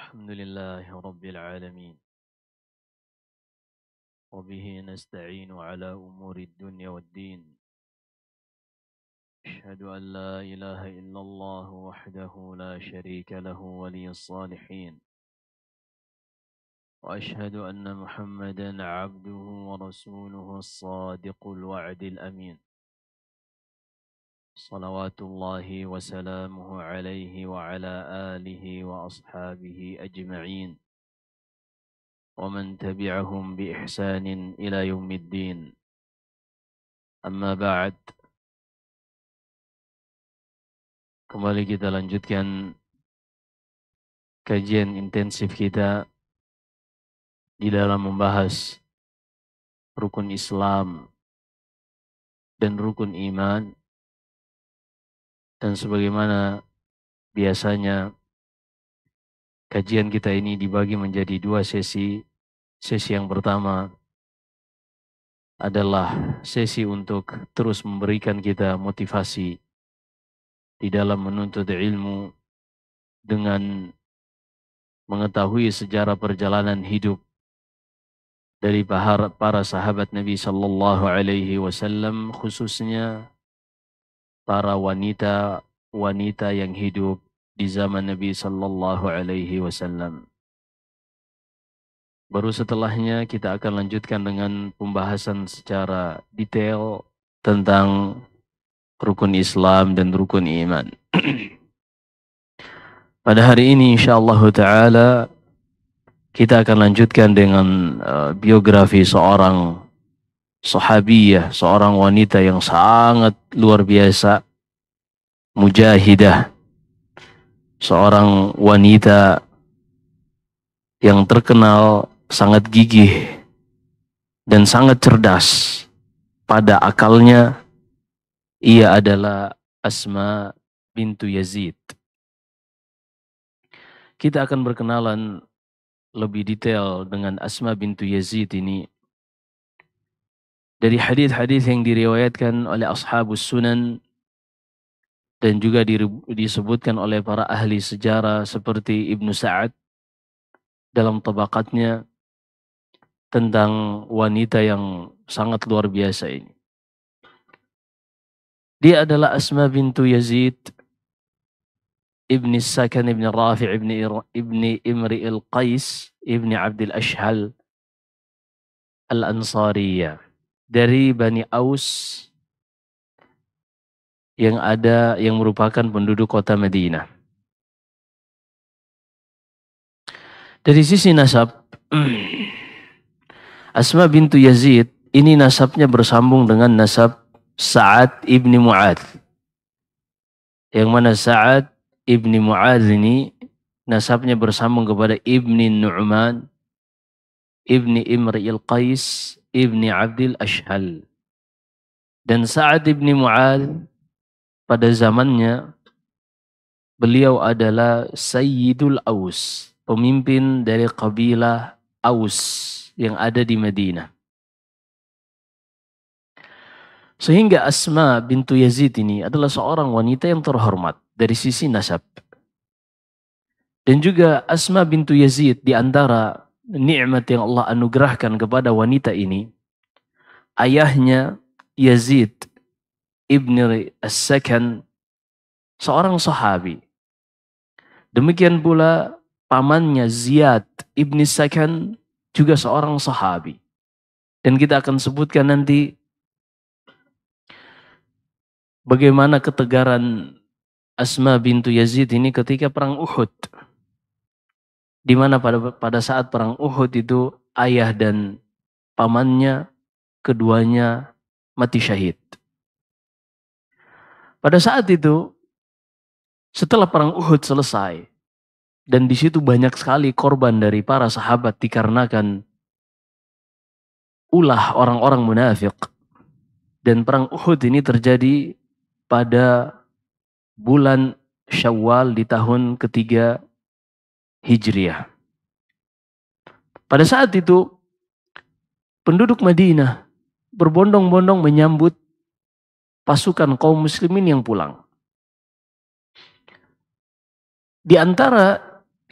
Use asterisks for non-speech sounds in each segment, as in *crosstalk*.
الحمد لله رب العالمين وبه نستعين على أمور الدنيا والدين أشهد أن لا إله إلا الله وحده لا شريك له ولي الصالحين وأشهد أن محمدا عبده ورسوله الصادق الوعد الأمين صلوات الله وسلامه عليه وعلى آله وأصحابه أجمعين ومن تبعهم بإحسان إلى يوم الدين أما بعد Kembali kita lanjutkan kajian intensif kita di dalam membahas rukun Islam dan rukun iman dan sebagaimana biasanya kajian kita ini dibagi menjadi dua sesi. Sesi yang pertama adalah sesi untuk terus memberikan kita motivasi di dalam menuntut ilmu dengan mengetahui sejarah perjalanan hidup dari para sahabat Nabi Shallallahu Alaihi Wasallam khususnya para wanita wanita yang hidup di zaman Nabi Sallallahu Alaihi Wasallam. Baru setelahnya kita akan lanjutkan dengan pembahasan secara detail tentang rukun Islam dan rukun iman. *clears throat* Pada hari ini insyaallah taala kita akan lanjutkan dengan uh, biografi seorang sahabiyah, seorang wanita yang sangat luar biasa, mujahidah, seorang wanita yang terkenal sangat gigih dan sangat cerdas. Pada akalnya, ia adalah Asma bintu Yazid. Kita akan berkenalan lebih detail dengan Asma bintu Yazid ini dari hadis-hadis yang diriwayatkan oleh ashabus sunan dan juga disebutkan oleh para ahli sejarah seperti Ibnu Sa'ad dalam tabakatnya tentang wanita yang sangat luar biasa ini. Dia adalah Asma bintu Yazid ibni Sakan ibni Rafi ibni, ibni Imri al-Qais ibni Abdul Ashhal al-Ansariyah dari Bani Aus yang ada yang merupakan penduduk kota Madinah. Dari sisi nasab, *clears throat* Asma bintu Yazid ini nasabnya bersambung dengan nasab Sa'ad ibni Mu'ad. Yang mana Sa'ad ibni Mu'ad ini nasabnya bersambung kepada ibni Nu'man, ibni Imri'il qais ibni Abdul Ashhal. Dan Sa'ad ibni Mu'al pada zamannya beliau adalah Sayyidul Aus, pemimpin dari kabilah Aus yang ada di Madinah. Sehingga Asma bintu Yazid ini adalah seorang wanita yang terhormat dari sisi nasab. Dan juga Asma bintu Yazid di antara nikmat yang Allah anugerahkan kepada wanita ini, ayahnya Yazid ibn As-Sakan, seorang sahabi. Demikian pula pamannya Ziyad ibn Sakan juga seorang sahabi. Dan kita akan sebutkan nanti bagaimana ketegaran Asma bintu Yazid ini ketika perang Uhud di mana pada pada saat perang Uhud itu ayah dan pamannya keduanya mati syahid. Pada saat itu setelah perang Uhud selesai dan di situ banyak sekali korban dari para sahabat dikarenakan ulah orang-orang munafik. Dan perang Uhud ini terjadi pada bulan Syawal di tahun ketiga Hijriah. Pada saat itu, penduduk Madinah berbondong-bondong menyambut pasukan kaum muslimin yang pulang. Di antara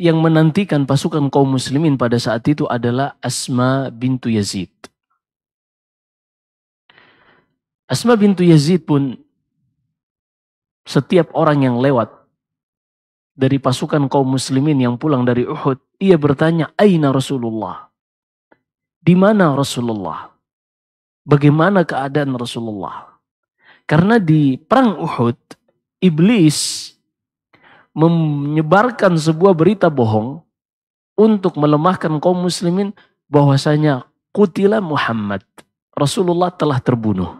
yang menantikan pasukan kaum muslimin pada saat itu adalah Asma bintu Yazid. Asma bintu Yazid pun setiap orang yang lewat dari pasukan kaum muslimin yang pulang dari Uhud, ia bertanya, "Aina Rasulullah?" Di mana Rasulullah? Bagaimana keadaan Rasulullah? Karena di perang Uhud, iblis menyebarkan sebuah berita bohong untuk melemahkan kaum muslimin bahwasanya kutila Muhammad, Rasulullah telah terbunuh.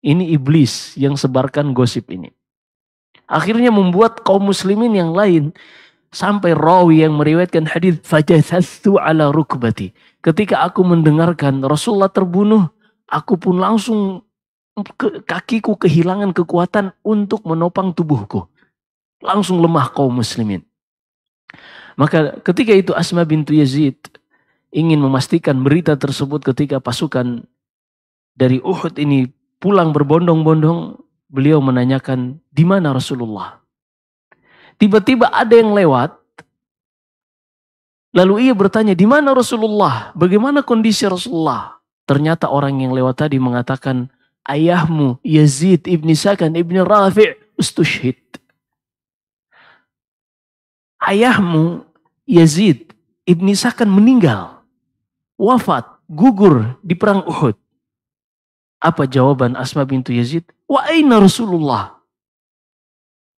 Ini iblis yang sebarkan gosip ini. Akhirnya membuat kaum muslimin yang lain sampai rawi yang meriwayatkan hadis satu ala rukbati. Ketika aku mendengarkan Rasulullah terbunuh, aku pun langsung ke, kakiku kehilangan kekuatan untuk menopang tubuhku. Langsung lemah kaum muslimin. Maka ketika itu Asma bintu Yazid ingin memastikan berita tersebut ketika pasukan dari Uhud ini pulang berbondong-bondong beliau menanyakan, di mana Rasulullah? Tiba-tiba ada yang lewat, lalu ia bertanya, di mana Rasulullah? Bagaimana kondisi Rasulullah? Ternyata orang yang lewat tadi mengatakan, ayahmu Yazid ibni Sakan ibni Rafi' Ustushid Ayahmu Yazid ibni Sakan meninggal, wafat, gugur di perang Uhud. Apa jawaban Asma bintu Yazid? Wa aina Rasulullah?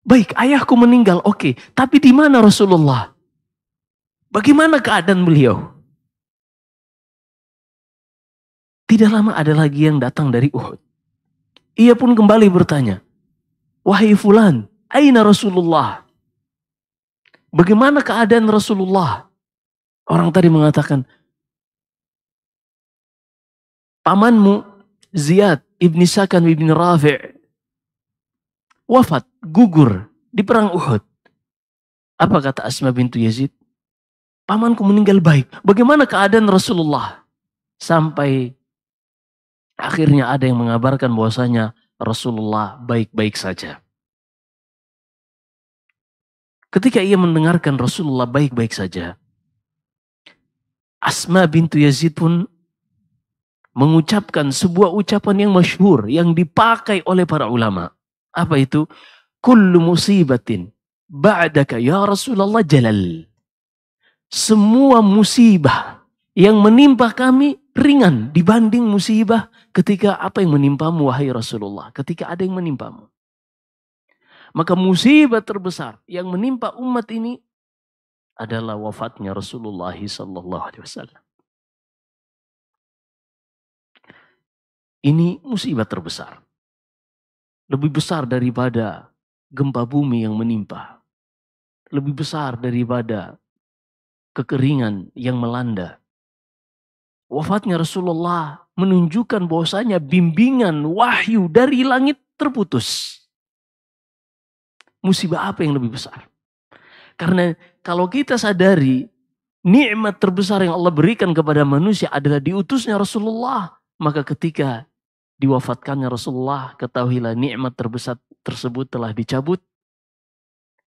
Baik, ayahku meninggal, oke. Okay. Tapi di mana Rasulullah? Bagaimana keadaan beliau? Tidak lama ada lagi yang datang dari Uhud. Ia pun kembali bertanya, Wahai Fulan, Aina Rasulullah? Bagaimana keadaan Rasulullah? Orang tadi mengatakan, Pamanmu Ziyad ibni Sakan ibn Rafi' wafat, gugur di perang Uhud. Apa kata Asma bintu Yazid? Pamanku meninggal baik. Bagaimana keadaan Rasulullah? Sampai akhirnya ada yang mengabarkan bahwasanya Rasulullah baik-baik saja. Ketika ia mendengarkan Rasulullah baik-baik saja, Asma bintu Yazid pun mengucapkan sebuah ucapan yang masyhur yang dipakai oleh para ulama. Apa itu? Kullu musibatin ba'daka ya Rasulullah jalal. Semua musibah yang menimpa kami ringan dibanding musibah ketika apa yang menimpamu wahai Rasulullah, ketika ada yang menimpamu. Maka musibah terbesar yang menimpa umat ini adalah wafatnya Rasulullah sallallahu alaihi wasallam. Ini musibah terbesar. Lebih besar daripada gempa bumi yang menimpa. Lebih besar daripada kekeringan yang melanda. Wafatnya Rasulullah menunjukkan bahwasanya bimbingan wahyu dari langit terputus. Musibah apa yang lebih besar? Karena kalau kita sadari nikmat terbesar yang Allah berikan kepada manusia adalah diutusnya Rasulullah maka ketika diwafatkannya Rasulullah, ketahuilah nikmat terbesar tersebut telah dicabut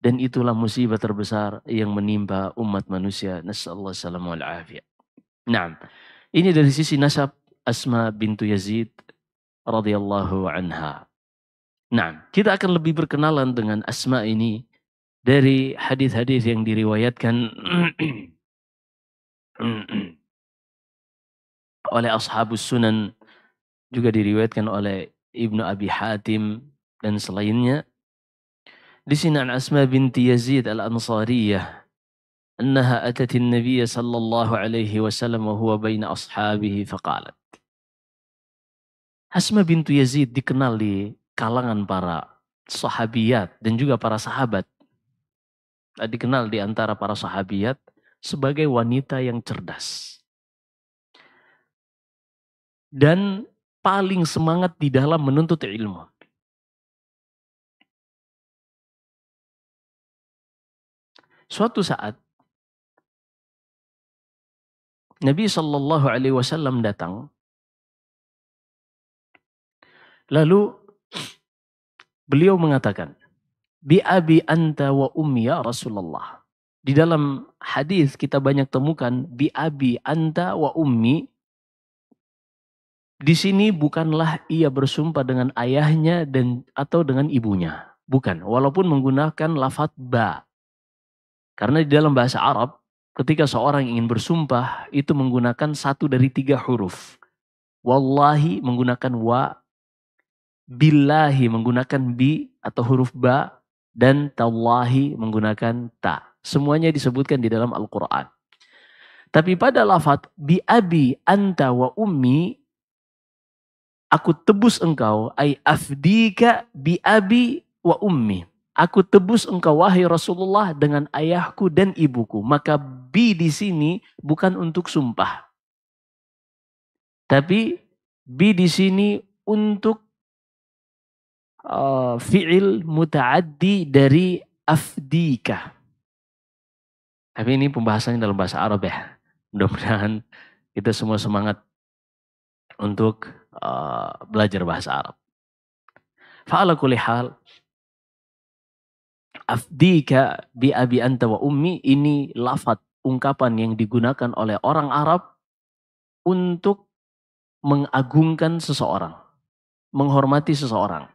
dan itulah musibah terbesar yang menimpa umat manusia. Nasallahu salamu al afiyah. Nah, ini dari sisi nasab Asma bintu Yazid radhiyallahu anha. Nah, kita akan lebih berkenalan dengan Asma ini dari hadis-hadis yang diriwayatkan *clears throat* oleh ashabus sunan juga diriwayatkan oleh Ibnu Abi Hatim dan selainnya. Di sini An Asma binti Yazid Al-Ansariyah أنها أتت النبي صلى الله عليه وسلم وهو بين أصحابه فقالت Asma bintu Yazid dikenal di kalangan para sahabiyat dan juga para sahabat. Eh, dikenal di antara para sahabiyat sebagai wanita yang cerdas. Dan paling semangat di dalam menuntut ilmu. Suatu saat Nabi Shallallahu Alaihi Wasallam datang, lalu beliau mengatakan, "Bi abi anta wa ummi ya Rasulullah." Di dalam hadis kita banyak temukan bi abi anta wa ummi di sini bukanlah ia bersumpah dengan ayahnya dan atau dengan ibunya. Bukan, walaupun menggunakan lafat ba. Karena di dalam bahasa Arab, ketika seorang ingin bersumpah, itu menggunakan satu dari tiga huruf. Wallahi menggunakan wa, billahi menggunakan bi atau huruf ba, dan tallahi menggunakan ta. Semuanya disebutkan di dalam Al-Quran. Tapi pada lafat bi abi anta wa ummi Aku tebus engkau ai afdika bi abi wa ummi. Aku tebus engkau wahai Rasulullah dengan ayahku dan ibuku. Maka bi di sini bukan untuk sumpah. Tapi bi di sini untuk uh, fi'il mutaaddi dari afdika. Tapi ini pembahasannya dalam bahasa Arab ya. Mudah-mudahan kita semua semangat untuk Eh, belajar bahasa Arab. Fa'ala kulli hal afdika bi abi anta wa ummi ini lafat ungkapan yang digunakan oleh orang Arab untuk mengagungkan seseorang, menghormati seseorang.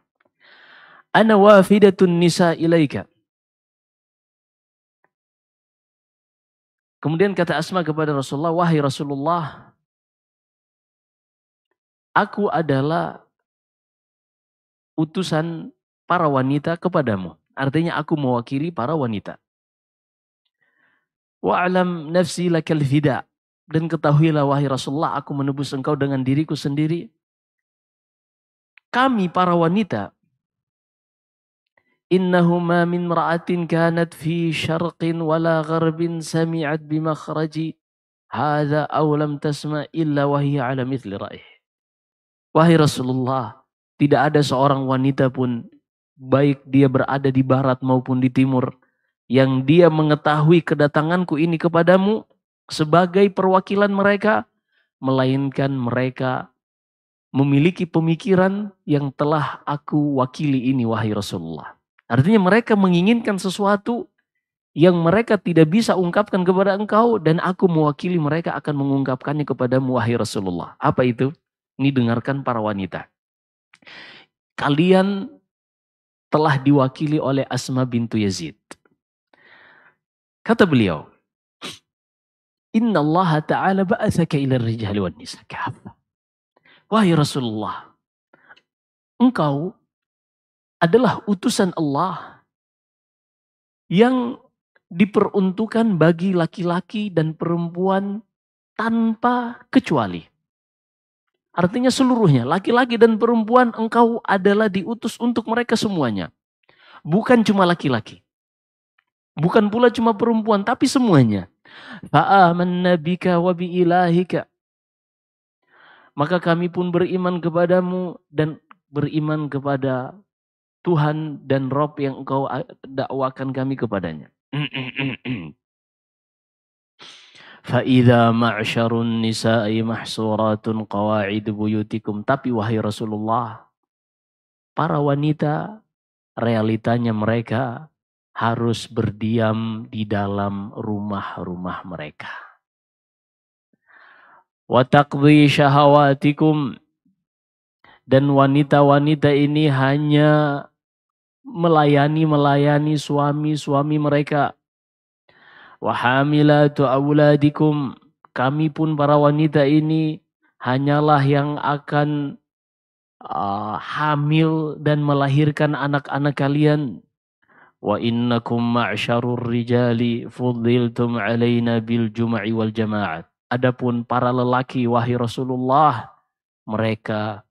Ana wafidatun nisa ilaika. Kemudian kata Asma kepada Rasulullah, wahai Rasulullah, Aku adalah utusan para wanita kepadamu. Artinya aku mewakili para wanita. Wa alam nafsi lakal fida. Dan ketahuilah wahai Rasulullah, aku menebus engkau dengan diriku sendiri. Kami para wanita, innahuma min ra'atin kanat fi syarqin wala gharbin sami'at bimakhraji Hada aw lam tasma' illa wahiyya ala mithli ra'ih. Wahai Rasulullah, tidak ada seorang wanita pun, baik dia berada di barat maupun di timur, yang dia mengetahui kedatanganku ini kepadamu sebagai perwakilan mereka, melainkan mereka memiliki pemikiran yang telah aku wakili ini, wahai Rasulullah. Artinya mereka menginginkan sesuatu yang mereka tidak bisa ungkapkan kepada engkau dan aku mewakili mereka akan mengungkapkannya kepadamu wahai Rasulullah. Apa itu? Ini dengarkan para wanita. Kalian telah diwakili oleh Asma bintu Yazid. Kata beliau, Inna Allah Ta'ala ba'athaka ila rijal wa nisa Wahai Rasulullah, engkau adalah utusan Allah yang diperuntukkan bagi laki-laki dan perempuan tanpa kecuali. Artinya seluruhnya, laki-laki dan perempuan engkau adalah diutus untuk mereka semuanya. Bukan cuma laki-laki. Bukan pula cuma perempuan, tapi semuanya. bika wa bi'ilahika. Maka kami pun beriman kepadamu dan beriman kepada Tuhan dan Rob yang engkau dakwakan kami kepadanya. *clears throat* Fa'idha ma'asyarun nisa'i mahsuratun qawa'id buyutikum. Tapi wahai Rasulullah, para wanita realitanya mereka harus berdiam di dalam rumah-rumah mereka. taqdi syahawatikum dan wanita-wanita ini hanya melayani-melayani suami-suami mereka Wahamilatu auladikum. Kami pun para wanita ini hanyalah yang akan uh, hamil dan melahirkan anak-anak kalian. Wa innakum ma'syarur rijali fudhiltum alaina bil jum'i wal jama'at. Adapun para lelaki wahai Rasulullah, mereka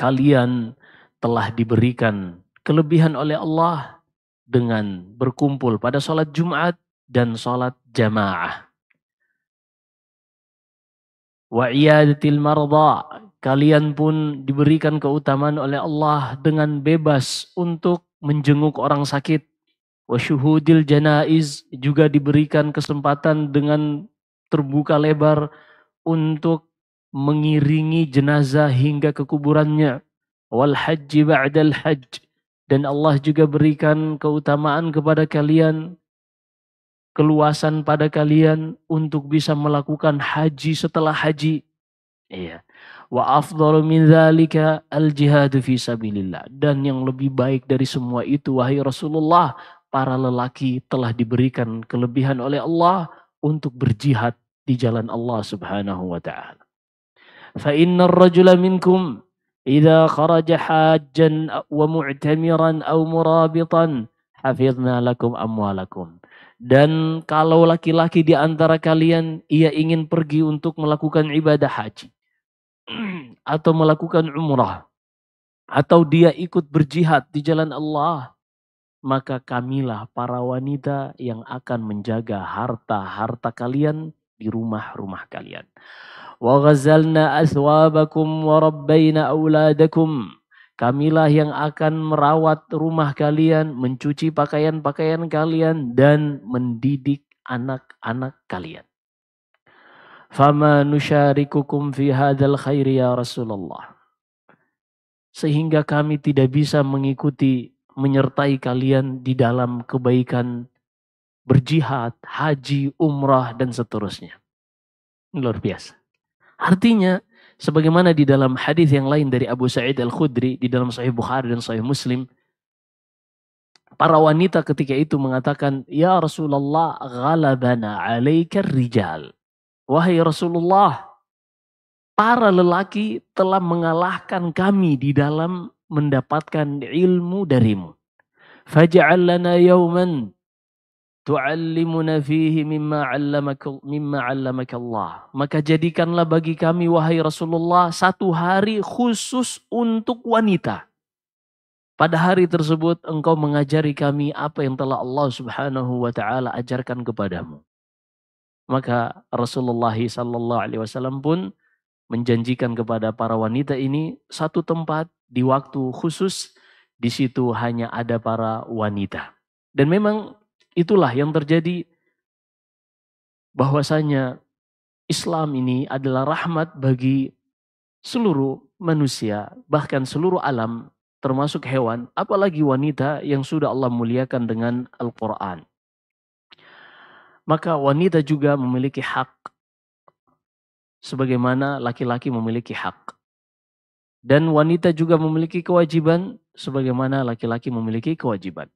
kalian telah diberikan kelebihan oleh Allah dengan berkumpul pada sholat Jumat dan sholat jamaah. Wa iyadatil marda. Kalian pun diberikan keutamaan oleh Allah dengan bebas untuk menjenguk orang sakit. Wa syuhudil janaiz juga diberikan kesempatan dengan terbuka lebar untuk mengiringi jenazah hingga ke kuburannya. Wal haji ba'dal hajj. Dan Allah juga berikan keutamaan kepada kalian keluasan pada kalian untuk bisa melakukan haji setelah haji. Iya. Wa afdhalu min dzalika al jihadu fi sabilillah. Dan yang lebih baik dari semua itu wahai Rasulullah, para lelaki telah diberikan kelebihan oleh Allah untuk berjihad di jalan Allah Subhanahu wa taala. Fa innar rajula minkum idza kharaja hajjan wa mu'tamiran aw murabitan hafizna lakum amwalakum. Dan kalau laki-laki di antara kalian ia ingin pergi untuk melakukan ibadah haji *clears throat* atau melakukan umrah atau dia ikut berjihad di jalan Allah, maka kamilah para wanita yang akan menjaga harta-harta kalian di rumah-rumah kalian. Wa ghazalna aswabakum wa Kamilah yang akan merawat rumah kalian, mencuci pakaian-pakaian kalian, dan mendidik anak-anak kalian. Fama nusyarikukum fi hadal khairi ya Rasulullah. Sehingga kami tidak bisa mengikuti, menyertai kalian di dalam kebaikan berjihad, haji, umrah, dan seterusnya. Luar biasa. Artinya sebagaimana di dalam hadis yang lain dari Abu Sa'id Al-Khudri di dalam Sahih Bukhari dan Sahih Muslim para wanita ketika itu mengatakan ya Rasulullah ghalabana alaika rijal wahai Rasulullah para lelaki telah mengalahkan kami di dalam mendapatkan ilmu darimu faj'al lana yawman tu'allimuna fihi mimma 'allamaka mimma 'allamaka Allah. Maka jadikanlah bagi kami wahai Rasulullah satu hari khusus untuk wanita. Pada hari tersebut engkau mengajari kami apa yang telah Allah Subhanahu wa taala ajarkan kepadamu. Maka Rasulullah sallallahu alaihi wasallam pun menjanjikan kepada para wanita ini satu tempat di waktu khusus di situ hanya ada para wanita. Dan memang Itulah yang terjadi bahwasanya Islam ini adalah rahmat bagi seluruh manusia, bahkan seluruh alam termasuk hewan, apalagi wanita yang sudah Allah muliakan dengan Al-Qur'an. Maka wanita juga memiliki hak sebagaimana laki-laki memiliki hak. Dan wanita juga memiliki kewajiban sebagaimana laki-laki memiliki kewajiban.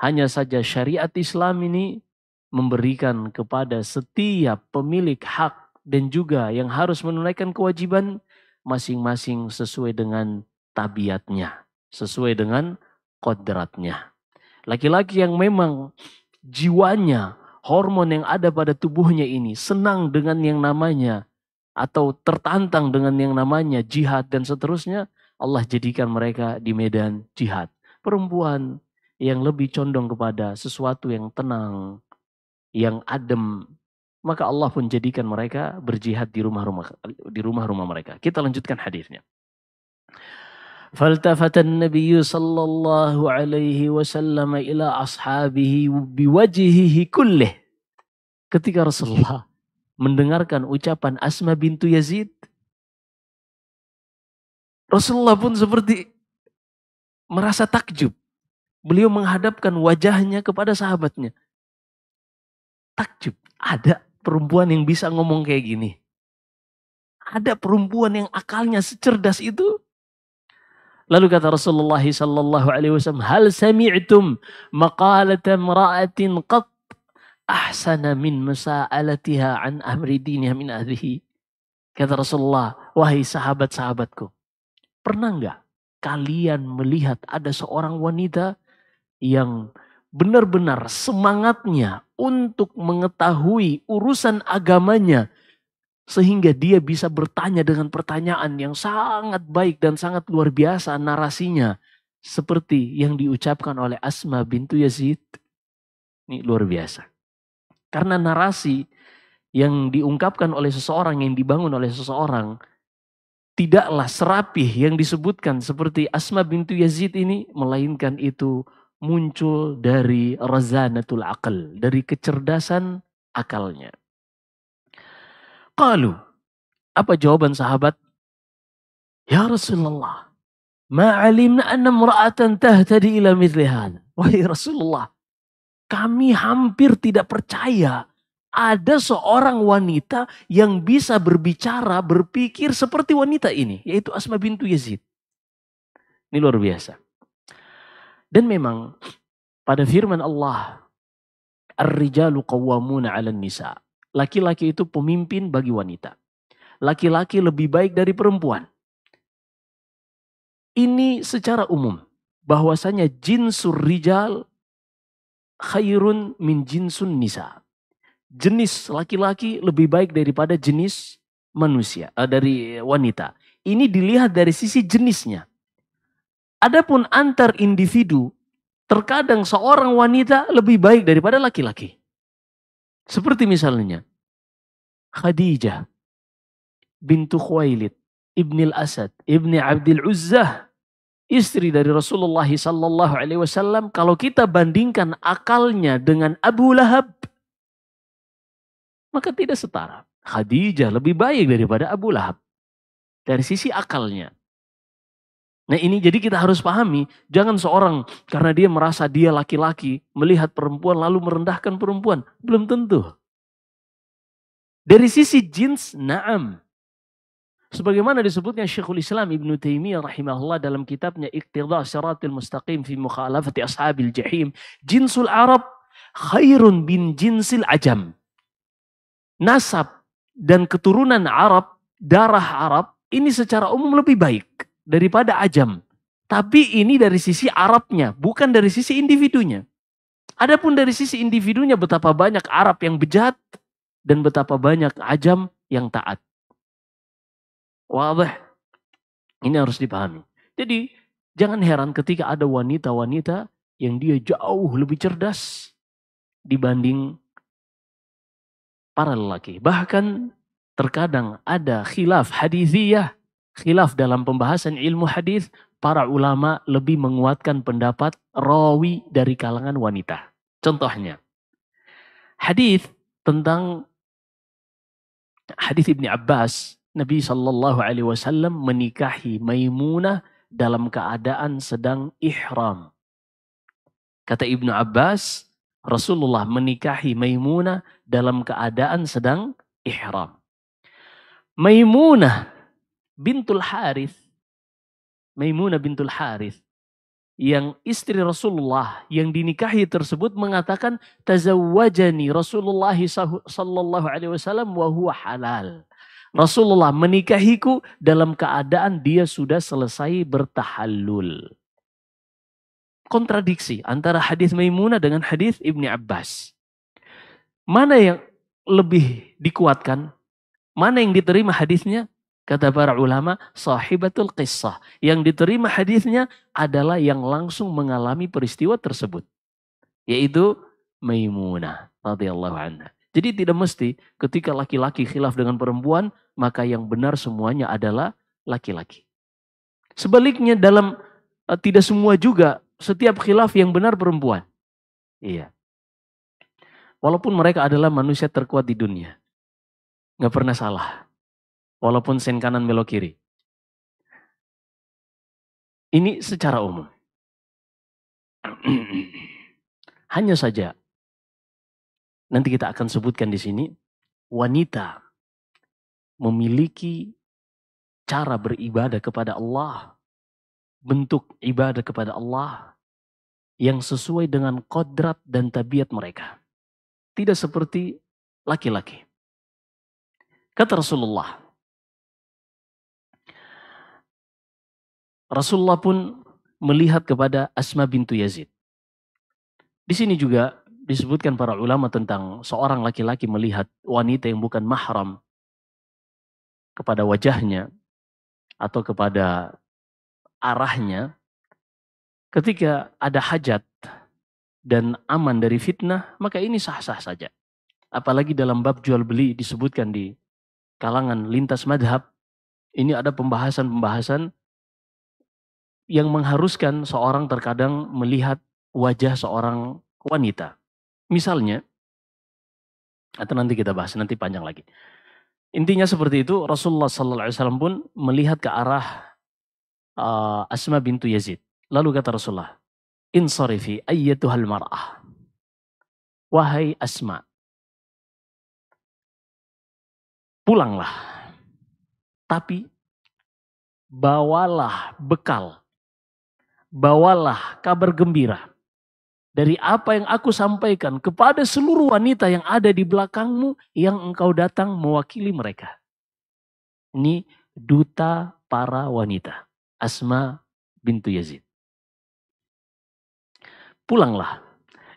Hanya saja syariat Islam ini memberikan kepada setiap pemilik hak dan juga yang harus menunaikan kewajiban masing-masing sesuai dengan tabiatnya, sesuai dengan kodratnya. Laki-laki yang memang jiwanya, hormon yang ada pada tubuhnya ini senang dengan yang namanya atau tertantang dengan yang namanya jihad dan seterusnya, Allah jadikan mereka di medan jihad. Perempuan yang lebih condong kepada sesuatu yang tenang, yang adem, maka Allah pun jadikan mereka berjihad di rumah-rumah di rumah-rumah mereka. Kita lanjutkan hadisnya. فالتفت النبي صلى الله عليه وسلم إلى أصحابه بوجهه كله ketika Rasulullah mendengarkan ucapan Asma bintu Yazid Rasulullah pun seperti merasa takjub Beliau menghadapkan wajahnya kepada sahabatnya. Takjub, ada perempuan yang bisa ngomong kayak gini. Ada perempuan yang akalnya secerdas itu. Lalu kata Rasulullah sallallahu alaihi wasallam, "Hal sami'tum maqalata imra'atin qat ahsana min masa'alatiha an amri diniha min ahlihi?" Kata Rasulullah, "Wahai sahabat-sahabatku, pernah enggak kalian melihat ada seorang wanita yang benar-benar semangatnya untuk mengetahui urusan agamanya sehingga dia bisa bertanya dengan pertanyaan yang sangat baik dan sangat luar biasa narasinya seperti yang diucapkan oleh Asma bintu Yazid. Ini luar biasa. Karena narasi yang diungkapkan oleh seseorang, yang dibangun oleh seseorang, tidaklah serapih yang disebutkan seperti Asma bintu Yazid ini, melainkan itu muncul dari razanatul akal, dari kecerdasan akalnya. Qalu, apa jawaban sahabat? Ya Rasulullah, ma'alimna anna mra'atan tahtadi ila mitlihan. Wahai Rasulullah, kami hampir tidak percaya ada seorang wanita yang bisa berbicara, berpikir seperti wanita ini, yaitu Asma bintu Yazid. Ini luar biasa. Dan memang pada firman Allah, Ar-rijalu qawwamuna 'alan nisa. Laki-laki itu pemimpin bagi wanita. Laki-laki lebih baik dari perempuan. Ini secara umum bahwasanya jinsur rijal khairun min jinsun nisa. Jenis laki-laki lebih baik daripada jenis manusia, eh, dari wanita. Ini dilihat dari sisi jenisnya. Adapun antar individu, terkadang seorang wanita lebih baik daripada laki-laki. Seperti misalnya, Khadijah bintu Khuwailid, ibni al-Asad, ibni Abdul Uzzah, istri dari Rasulullah Sallallahu Alaihi Wasallam. Kalau kita bandingkan akalnya dengan Abu Lahab, maka tidak setara. Khadijah lebih baik daripada Abu Lahab dari sisi akalnya. Nah ini jadi kita harus pahami, jangan seorang karena dia merasa dia laki-laki melihat perempuan lalu merendahkan perempuan. Belum tentu. Dari sisi jins, na'am. Sebagaimana disebutnya Syekhul Islam Ibn Taimiyah rahimahullah dalam kitabnya Iqtidha Siratil Mustaqim fi Mukhalafati Ashabil Jahim. Jinsul Arab khairun bin jinsil ajam. Nasab dan keturunan Arab, darah Arab ini secara umum lebih baik daripada ajam. Tapi ini dari sisi Arabnya, bukan dari sisi individunya. Adapun dari sisi individunya betapa banyak Arab yang bejat dan betapa banyak ajam yang taat. Wah, Ini harus dipahami. Jadi jangan heran ketika ada wanita-wanita yang dia jauh lebih cerdas dibanding para lelaki. Bahkan terkadang ada khilaf hadithiyah khilaf dalam pembahasan ilmu hadis, para ulama lebih menguatkan pendapat rawi dari kalangan wanita. Contohnya, hadis tentang hadis Ibnu Abbas, Nabi Shallallahu Alaihi Wasallam menikahi Maimunah dalam keadaan sedang ihram. Kata Ibnu Abbas, Rasulullah menikahi Maimunah dalam keadaan sedang ihram. Maimunah bintul Harith, Maimunah bintul Harith, yang istri Rasulullah yang dinikahi tersebut mengatakan tazawwajani Rasulullah sallallahu alaihi wasallam wa huwa halal. Rasulullah menikahiku dalam keadaan dia sudah selesai bertahallul. Kontradiksi antara hadis Maimunah dengan hadis Ibni Abbas. Mana yang lebih dikuatkan? Mana yang diterima hadisnya? Kata para ulama, sahibatul kisah Yang diterima hadisnya adalah yang langsung mengalami peristiwa tersebut. Yaitu Maimunah radhiyallahu anha. Jadi tidak mesti ketika laki-laki khilaf dengan perempuan, maka yang benar semuanya adalah laki-laki. Sebaliknya dalam uh, tidak semua juga setiap khilaf yang benar perempuan. Iya. Walaupun mereka adalah manusia terkuat di dunia. Nggak pernah salah. Walaupun sen kanan belok kiri. Ini secara umum. *clears throat* Hanya saja, nanti kita akan sebutkan di sini, wanita memiliki cara beribadah kepada Allah, bentuk ibadah kepada Allah yang sesuai dengan kodrat dan tabiat mereka. Tidak seperti laki-laki. Kata Rasulullah, Rasulullah pun melihat kepada Asma bintu Yazid. Di sini juga disebutkan para ulama tentang seorang laki-laki melihat wanita yang bukan mahram kepada wajahnya atau kepada arahnya ketika ada hajat dan aman dari fitnah, maka ini sah-sah saja. Apalagi dalam bab jual beli disebutkan di kalangan lintas madhab, ini ada pembahasan-pembahasan yang mengharuskan seorang terkadang melihat wajah seorang wanita. Misalnya, atau nanti kita bahas, nanti panjang lagi. Intinya seperti itu, Rasulullah Sallallahu Alaihi Wasallam pun melihat ke arah uh, Asma bintu Yazid. Lalu kata Rasulullah, Insarifi ayyatuhal mar'ah. Wahai Asma, pulanglah. Tapi bawalah bekal bawalah kabar gembira dari apa yang aku sampaikan kepada seluruh wanita yang ada di belakangmu yang engkau datang mewakili mereka. Ini duta para wanita. Asma bintu Yazid. Pulanglah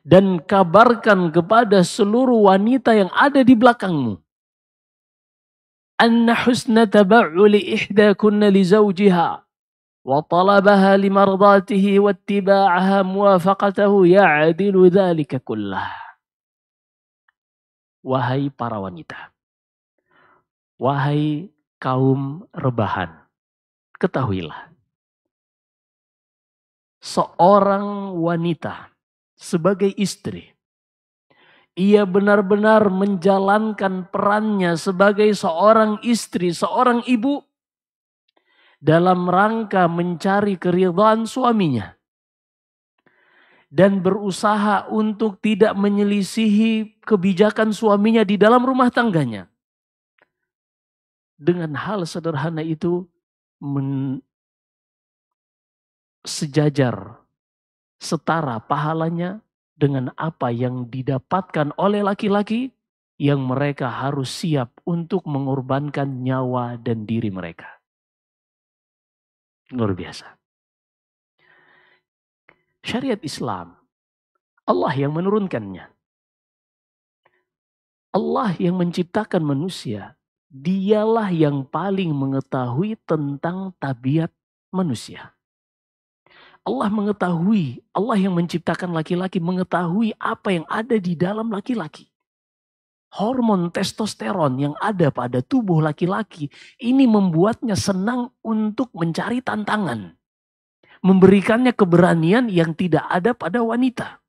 dan kabarkan kepada seluruh wanita yang ada di belakangmu. Anna husna tabaru li kunna li zawjiha وطلبها لمرضاته واتباعها موافقته يعدل ذلك كله وهي para wanita. Wahai kaum rebahan. Ketahuilah. Seorang wanita sebagai istri ia benar-benar menjalankan perannya sebagai seorang istri, seorang ibu dalam rangka mencari keridhaan suaminya dan berusaha untuk tidak menyelisihi kebijakan suaminya di dalam rumah tangganya. Dengan hal sederhana itu sejajar setara pahalanya dengan apa yang didapatkan oleh laki-laki yang mereka harus siap untuk mengorbankan nyawa dan diri mereka. Luar biasa. Syariat Islam, Allah yang menurunkannya. Allah yang menciptakan manusia, dialah yang paling mengetahui tentang tabiat manusia. Allah mengetahui, Allah yang menciptakan laki-laki mengetahui apa yang ada di dalam laki-laki hormon testosteron yang ada pada tubuh laki-laki ini membuatnya senang untuk mencari tantangan. Memberikannya keberanian yang tidak ada pada wanita.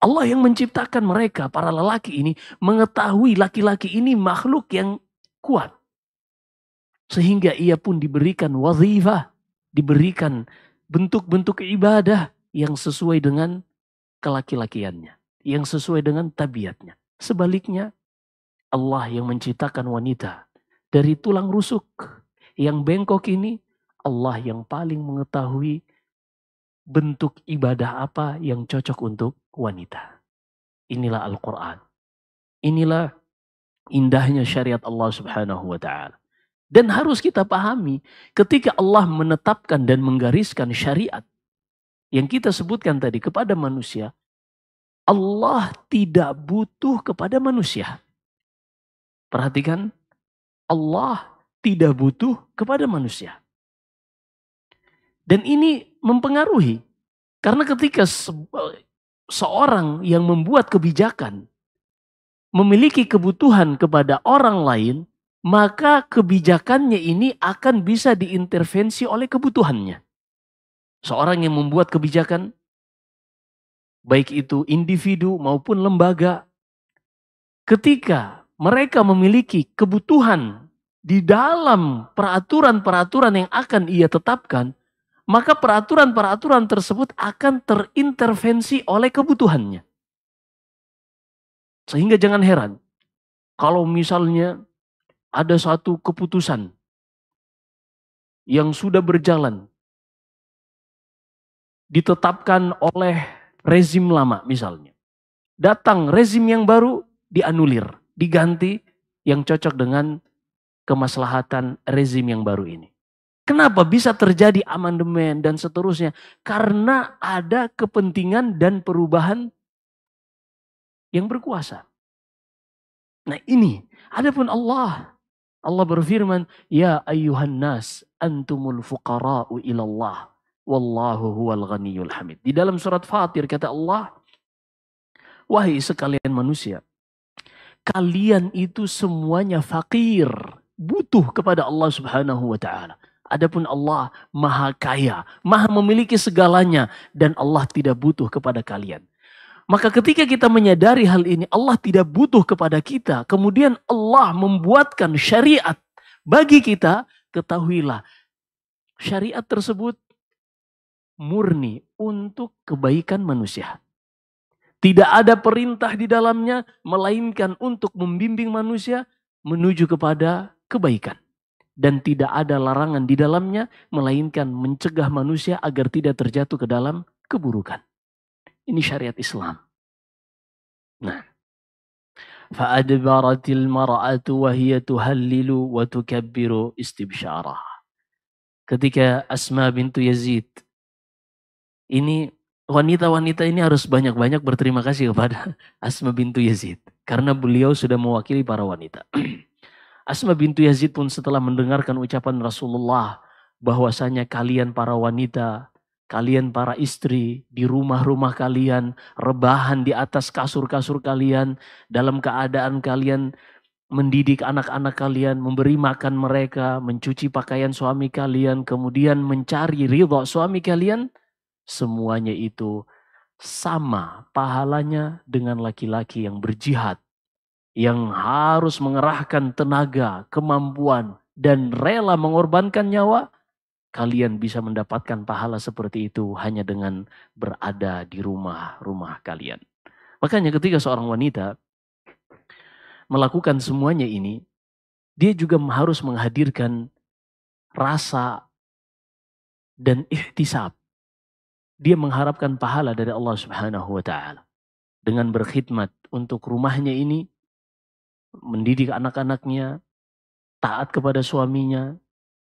Allah yang menciptakan mereka, para lelaki ini, mengetahui laki-laki ini makhluk yang kuat. Sehingga ia pun diberikan wazifah, diberikan bentuk-bentuk ibadah yang sesuai dengan kelaki-lakiannya, yang sesuai dengan tabiatnya. Sebaliknya, Allah yang menciptakan wanita dari tulang rusuk yang bengkok ini, Allah yang paling mengetahui bentuk ibadah apa yang cocok untuk wanita. Inilah Al-Quran. Inilah indahnya syariat Allah subhanahu wa ta'ala. Dan harus kita pahami ketika Allah menetapkan dan menggariskan syariat yang kita sebutkan tadi kepada manusia, Allah tidak butuh kepada manusia. Perhatikan, Allah tidak butuh kepada manusia. Dan ini mempengaruhi. Karena ketika se seorang yang membuat kebijakan memiliki kebutuhan kepada orang lain, maka kebijakannya ini akan bisa diintervensi oleh kebutuhannya. Seorang yang membuat kebijakan baik itu individu maupun lembaga, ketika mereka memiliki kebutuhan di dalam peraturan-peraturan yang akan ia tetapkan, maka peraturan-peraturan tersebut akan terintervensi oleh kebutuhannya. Sehingga jangan heran kalau misalnya ada satu keputusan yang sudah berjalan ditetapkan oleh rezim lama misalnya. Datang rezim yang baru dianulir, diganti yang cocok dengan kemaslahatan rezim yang baru ini. Kenapa bisa terjadi amandemen dan seterusnya? Karena ada kepentingan dan perubahan yang berkuasa. Nah ini, adapun Allah. Allah berfirman, Ya ayyuhan nas, antumul fuqara'u ilallah. Wallahu huwal ghaniyul hamid. Di dalam surat Fatir kata Allah, Wahai sekalian manusia, kalian itu semuanya fakir, butuh kepada Allah subhanahu wa ta'ala. Adapun Allah maha kaya, maha memiliki segalanya dan Allah tidak butuh kepada kalian. Maka ketika kita menyadari hal ini, Allah tidak butuh kepada kita. Kemudian Allah membuatkan syariat bagi kita, ketahuilah syariat tersebut murni untuk kebaikan manusia. Tidak ada perintah di dalamnya, melainkan untuk membimbing manusia menuju kepada kebaikan. Dan tidak ada larangan di dalamnya, melainkan mencegah manusia agar tidak terjatuh ke dalam keburukan. Ini syariat Islam. Nah, فأدبرت المرأة وهي wa وتكبر استبشارها. Ketika Asma bintu Yazid ini wanita-wanita ini harus banyak-banyak berterima kasih kepada *laughs* Asma bintu Yazid. Karena beliau sudah mewakili para wanita. *clears throat* Asma bintu Yazid pun setelah mendengarkan ucapan Rasulullah bahwasanya kalian para wanita, kalian para istri di rumah-rumah kalian, rebahan di atas kasur-kasur kalian, dalam keadaan kalian mendidik anak-anak kalian, memberi makan mereka, mencuci pakaian suami kalian, kemudian mencari ridho suami kalian, Semuanya itu sama pahalanya dengan laki-laki yang berjihad, yang harus mengerahkan tenaga, kemampuan, dan rela mengorbankan nyawa. Kalian bisa mendapatkan pahala seperti itu hanya dengan berada di rumah-rumah kalian. Makanya, ketika seorang wanita melakukan semuanya ini, dia juga harus menghadirkan rasa dan ikhtisab dia mengharapkan pahala dari Allah Subhanahu wa taala dengan berkhidmat untuk rumahnya ini mendidik anak-anaknya taat kepada suaminya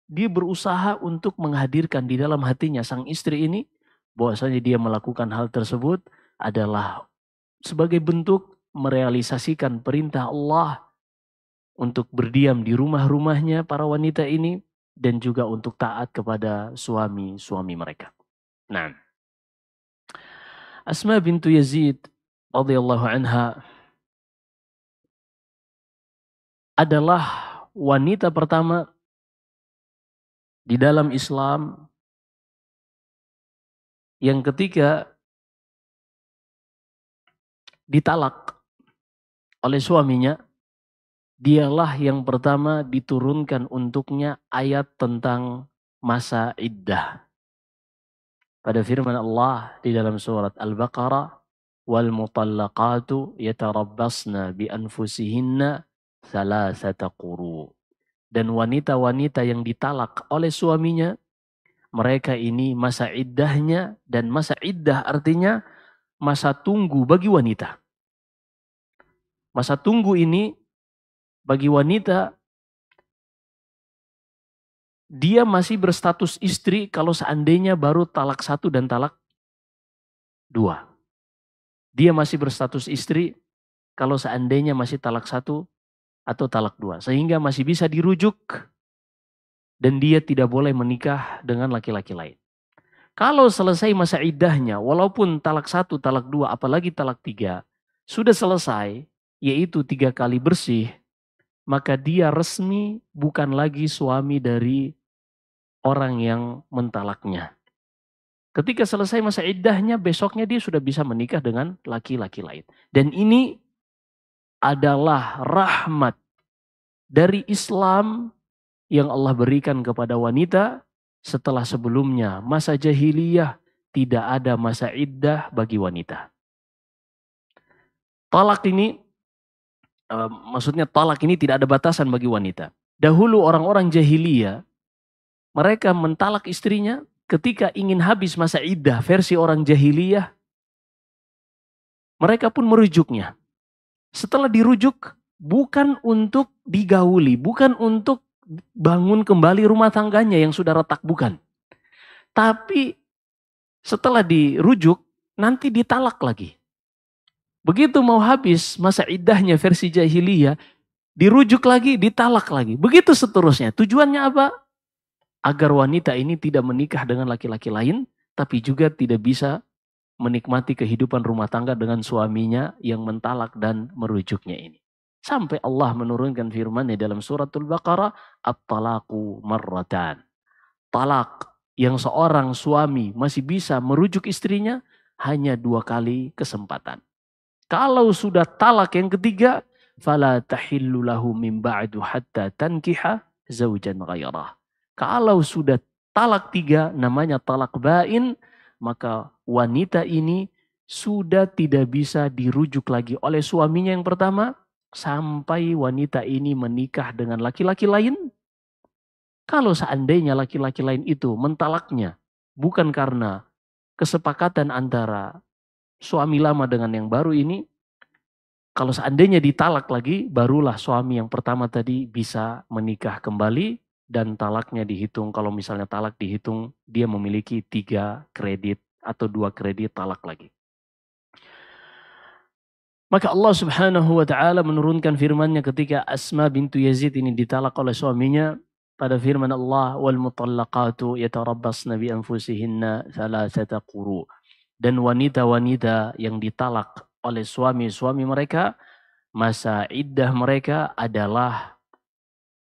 dia berusaha untuk menghadirkan di dalam hatinya sang istri ini bahwasanya dia melakukan hal tersebut adalah sebagai bentuk merealisasikan perintah Allah untuk berdiam di rumah-rumahnya para wanita ini dan juga untuk taat kepada suami-suami mereka. Nah, Asma bintu Yazid radhiyallahu anha adalah wanita pertama di dalam Islam yang ketika ditalak oleh suaminya, dialah yang pertama diturunkan untuknya ayat tentang masa iddah pada firman Allah di dalam surat Al-Baqarah wal mutallaqatu yatarabbasna bi anfusihinna thalathata quru dan wanita-wanita yang ditalak oleh suaminya mereka ini masa iddahnya dan masa iddah artinya masa tunggu bagi wanita masa tunggu ini bagi wanita dia masih berstatus istri kalau seandainya baru talak satu dan talak dua. Dia masih berstatus istri kalau seandainya masih talak satu atau talak dua. Sehingga masih bisa dirujuk dan dia tidak boleh menikah dengan laki-laki lain. Kalau selesai masa idahnya, walaupun talak satu, talak dua, apalagi talak tiga, sudah selesai, yaitu tiga kali bersih, maka dia resmi bukan lagi suami dari orang yang mentalaknya. Ketika selesai masa iddahnya, besoknya dia sudah bisa menikah dengan laki-laki lain. Dan ini adalah rahmat dari Islam yang Allah berikan kepada wanita setelah sebelumnya masa jahiliyah tidak ada masa iddah bagi wanita. Talak ini eh, maksudnya talak ini tidak ada batasan bagi wanita. Dahulu orang-orang jahiliyah mereka mentalak istrinya ketika ingin habis masa iddah versi orang jahiliyah. Mereka pun merujuknya. Setelah dirujuk, bukan untuk digauli, bukan untuk bangun kembali rumah tangganya yang sudah retak, bukan. Tapi setelah dirujuk, nanti ditalak lagi. Begitu mau habis masa iddahnya versi jahiliyah, dirujuk lagi, ditalak lagi. Begitu seterusnya. Tujuannya apa? agar wanita ini tidak menikah dengan laki-laki lain, tapi juga tidak bisa menikmati kehidupan rumah tangga dengan suaminya yang mentalak dan merujuknya ini. Sampai Allah menurunkan firman-Nya dalam suratul Baqarah, at talaku marratan." Talak yang seorang suami masih bisa merujuk istrinya hanya dua kali kesempatan. Kalau sudah talak yang ketiga, fala tahillu lahu min ba'du hatta tankiha zaujan ghairah. Kalau sudah talak tiga, namanya talak bain, maka wanita ini sudah tidak bisa dirujuk lagi oleh suaminya yang pertama sampai wanita ini menikah dengan laki-laki lain. Kalau seandainya laki-laki lain itu mentalaknya bukan karena kesepakatan antara suami lama dengan yang baru ini, kalau seandainya ditalak lagi, barulah suami yang pertama tadi bisa menikah kembali dan talaknya dihitung. Kalau misalnya talak dihitung, dia memiliki tiga kredit atau dua kredit talak lagi. Maka Allah subhanahu wa ta'ala menurunkan firmannya ketika Asma bintu Yazid ini ditalak oleh suaminya pada firman Allah wal mutallaqatu yatarabbas bi anfusihinna thalathata quru dan wanita-wanita yang ditalak oleh suami-suami mereka masa iddah mereka adalah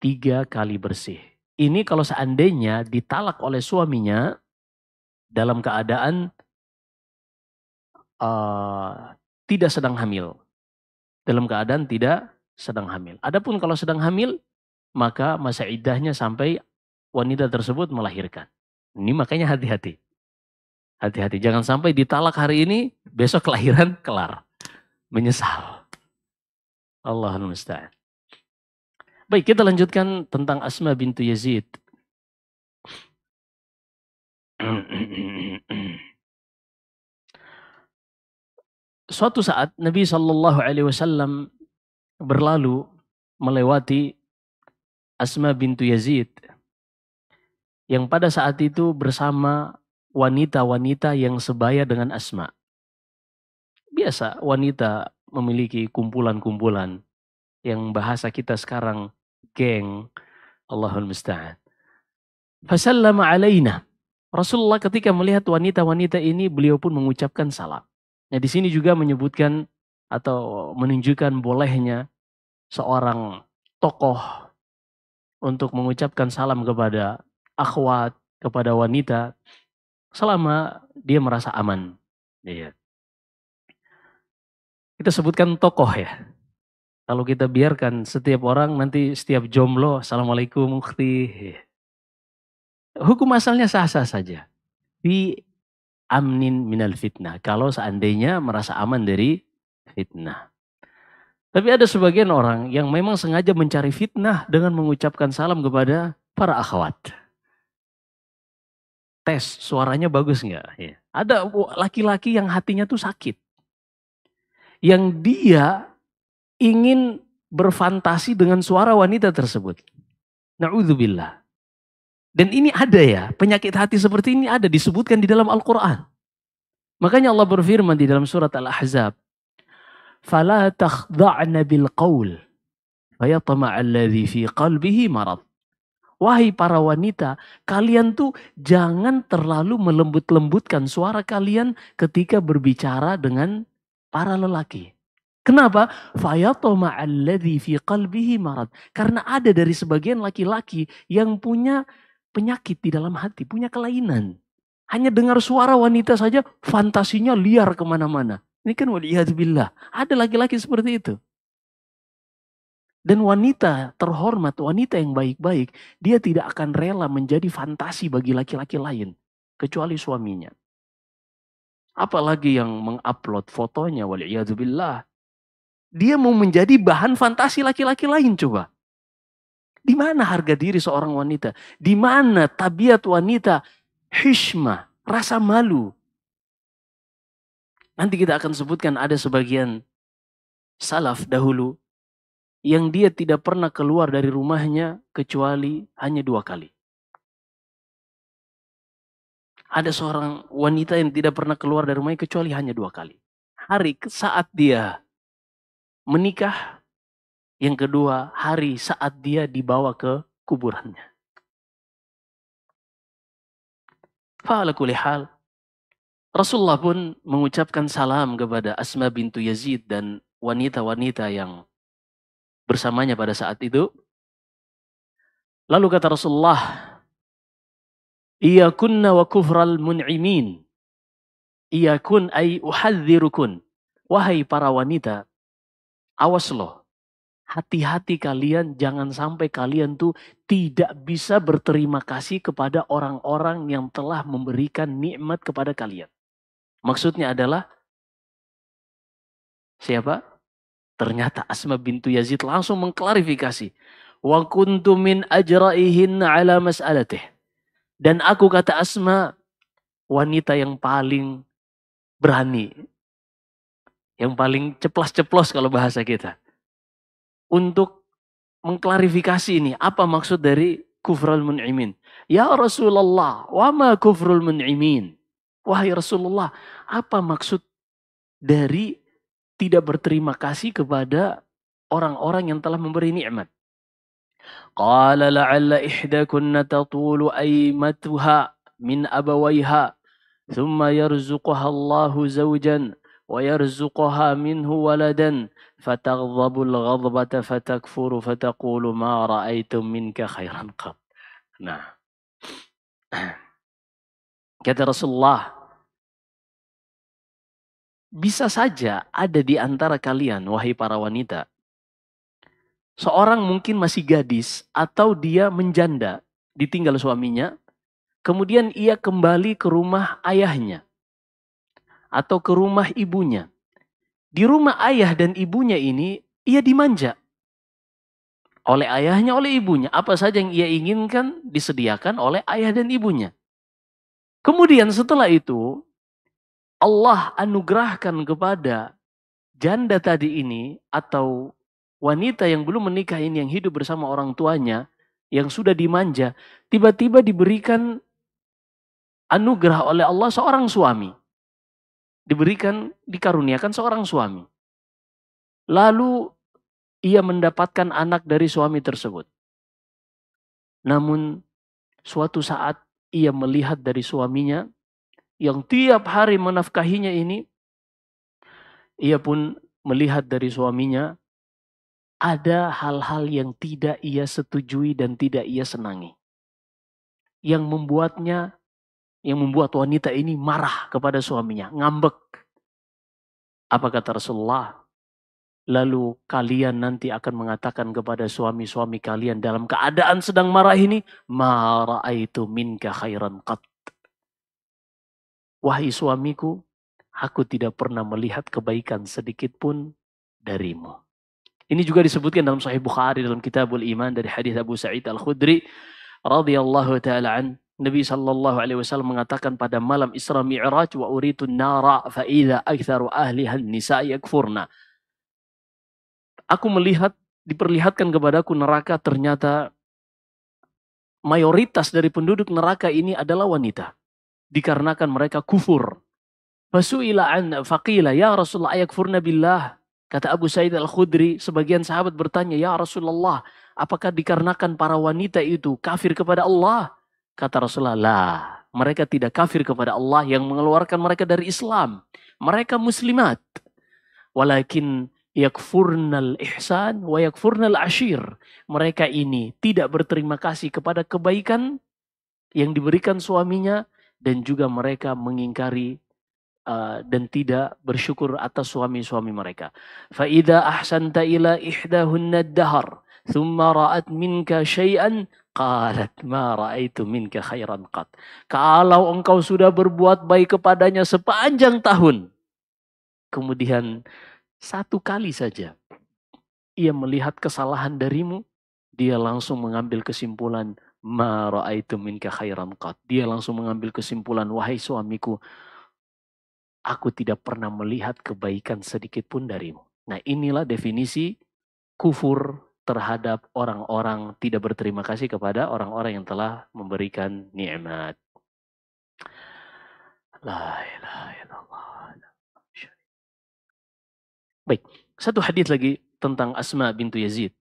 tiga kali bersih ini kalau seandainya ditalak oleh suaminya dalam keadaan uh, tidak sedang hamil. Dalam keadaan tidak sedang hamil. Adapun kalau sedang hamil, maka masa idahnya sampai wanita tersebut melahirkan. Ini makanya hati-hati. Hati-hati, jangan sampai ditalak hari ini, besok kelahiran kelar. Menyesal. Allahumma musta'an. Baik, kita lanjutkan tentang Asma bintu Yazid. Suatu saat Nabi Shallallahu Alaihi Wasallam berlalu melewati Asma bintu Yazid yang pada saat itu bersama wanita-wanita yang sebaya dengan Asma. Biasa wanita memiliki kumpulan-kumpulan yang bahasa kita sekarang geng. Allahul musta'an. Fasallama alaina. Rasulullah ketika melihat wanita-wanita ini beliau pun mengucapkan salam. Nah, di sini juga menyebutkan atau menunjukkan bolehnya seorang tokoh untuk mengucapkan salam kepada akhwat, kepada wanita selama dia merasa aman. Iya. Kita sebutkan tokoh ya. Kalau kita biarkan setiap orang nanti setiap jomblo, Assalamualaikum Mukti. Hukum asalnya sah-sah saja. fi amnin minal fitnah. Kalau seandainya merasa aman dari fitnah. Tapi ada sebagian orang yang memang sengaja mencari fitnah dengan mengucapkan salam kepada para akhwat. Tes suaranya bagus nggak? Ya. Ada laki-laki yang hatinya tuh sakit. Yang dia ingin berfantasi dengan suara wanita tersebut. Na'udzubillah. Dan ini ada ya, penyakit hati seperti ini ada disebutkan di dalam Al-Qur'an. Makanya Allah berfirman di dalam surat Al-Ahzab, "Fala takhda'na bil qaul fi qalbihi marad." Wahai para wanita, kalian tuh jangan terlalu melembut-lembutkan suara kalian ketika berbicara dengan para lelaki. Kenapa? Fayatoma alladhi fi qalbihi marad. Karena ada dari sebagian laki-laki yang punya penyakit di dalam hati, punya kelainan. Hanya dengar suara wanita saja fantasinya liar kemana-mana. Ini kan waliyahzubillah. Ada laki-laki seperti itu. Dan wanita terhormat, wanita yang baik-baik, dia tidak akan rela menjadi fantasi bagi laki-laki lain. Kecuali suaminya. Apalagi yang mengupload fotonya, waliyahzubillah dia mau menjadi bahan fantasi laki-laki lain coba. Di mana harga diri seorang wanita? Di mana tabiat wanita? Hishma, rasa malu. Nanti kita akan sebutkan ada sebagian salaf dahulu yang dia tidak pernah keluar dari rumahnya kecuali hanya dua kali. Ada seorang wanita yang tidak pernah keluar dari rumahnya kecuali hanya dua kali. Hari saat dia menikah. Yang kedua, hari saat dia dibawa ke kuburannya. Fa'alakulihal. hal. Rasulullah pun mengucapkan salam kepada Asma bintu Yazid dan wanita-wanita yang bersamanya pada saat itu. Lalu kata Rasulullah, Iyakunna wa kufral mun'imin. Iyakun ay uhadzirukun. Wahai para wanita, Awas loh. Hati-hati kalian jangan sampai kalian tuh tidak bisa berterima kasih kepada orang-orang yang telah memberikan nikmat kepada kalian. Maksudnya adalah siapa? Ternyata Asma bintu Yazid langsung mengklarifikasi. Wa kuntu min ajraihin ala mas'alatih. Dan aku kata Asma, wanita yang paling berani yang paling ceplas ceplos kalau bahasa kita. Untuk mengklarifikasi ini, apa maksud dari kufrul mun'imin? Ya Rasulullah, wa ma kufrul mun'imin? Wahai Rasulullah, apa maksud dari tidak berterima kasih kepada orang-orang yang telah memberi nikmat? Qala la'alla ihdakunna tatulu aymatuha min abawaiha thumma yarzuquha Allahu zawjan ويرزقها منه ولدا فتغضب الغضبة فتكفر فتقول ما رأيت منك خيرا قط نعم *clears throat* kata Rasulullah bisa saja ada di antara kalian wahai para wanita seorang mungkin masih gadis atau dia menjanda ditinggal suaminya kemudian ia kembali ke rumah ayahnya atau ke rumah ibunya. Di rumah ayah dan ibunya ini, ia dimanja. Oleh ayahnya, oleh ibunya. Apa saja yang ia inginkan disediakan oleh ayah dan ibunya. Kemudian setelah itu, Allah anugerahkan kepada janda tadi ini atau wanita yang belum menikah ini yang hidup bersama orang tuanya, yang sudah dimanja, tiba-tiba diberikan anugerah oleh Allah seorang suami diberikan, dikaruniakan seorang suami. Lalu ia mendapatkan anak dari suami tersebut. Namun suatu saat ia melihat dari suaminya yang tiap hari menafkahinya ini, ia pun melihat dari suaminya ada hal-hal yang tidak ia setujui dan tidak ia senangi. Yang membuatnya yang membuat wanita ini marah kepada suaminya, ngambek. Apa kata Rasulullah? Lalu kalian nanti akan mengatakan kepada suami-suami kalian dalam keadaan sedang marah ini, mara itu minka khairan qat. Wahai suamiku, aku tidak pernah melihat kebaikan sedikit pun darimu. Ini juga disebutkan dalam Sahih Bukhari dalam Kitabul Iman dari hadis Abu Sa'id Al-Khudri radhiyallahu taala an Nabi Shallallahu Alaihi Wasallam mengatakan pada malam Isra Mi'raj wa uritu nara idza aktsaru ahli nisa yakfurna. Aku melihat diperlihatkan kepadaku neraka ternyata mayoritas dari penduduk neraka ini adalah wanita dikarenakan mereka kufur. Fasu'ila an faqila ya Rasulullah ayakfurna billah. Kata Abu Said Al-Khudri, sebagian sahabat bertanya, "Ya Rasulullah, apakah dikarenakan para wanita itu kafir kepada Allah?" Kata Rasulullah, lah, mereka tidak kafir kepada Allah yang mengeluarkan mereka dari Islam. Mereka muslimat. Walakin yakfurnal ihsan wa yakfurnal ashir. Mereka ini tidak berterima kasih kepada kebaikan yang diberikan suaminya dan juga mereka mengingkari uh, dan tidak bersyukur atas suami-suami mereka. Fa'idha ahsanta ila ihdahunna dahar, thumma ra'at minka syai'an Qalat ma ra'aitu minka khairan qat. Kalau engkau sudah berbuat baik kepadanya sepanjang tahun. Kemudian satu kali saja ia melihat kesalahan darimu, dia langsung mengambil kesimpulan ma ra'aitu minka khairan qat. Dia langsung mengambil kesimpulan wahai suamiku, aku tidak pernah melihat kebaikan sedikit pun darimu. Nah, inilah definisi kufur terhadap orang-orang tidak berterima kasih kepada orang-orang yang telah memberikan nikmat. Baik, satu hadis lagi tentang Asma bintu Yazid.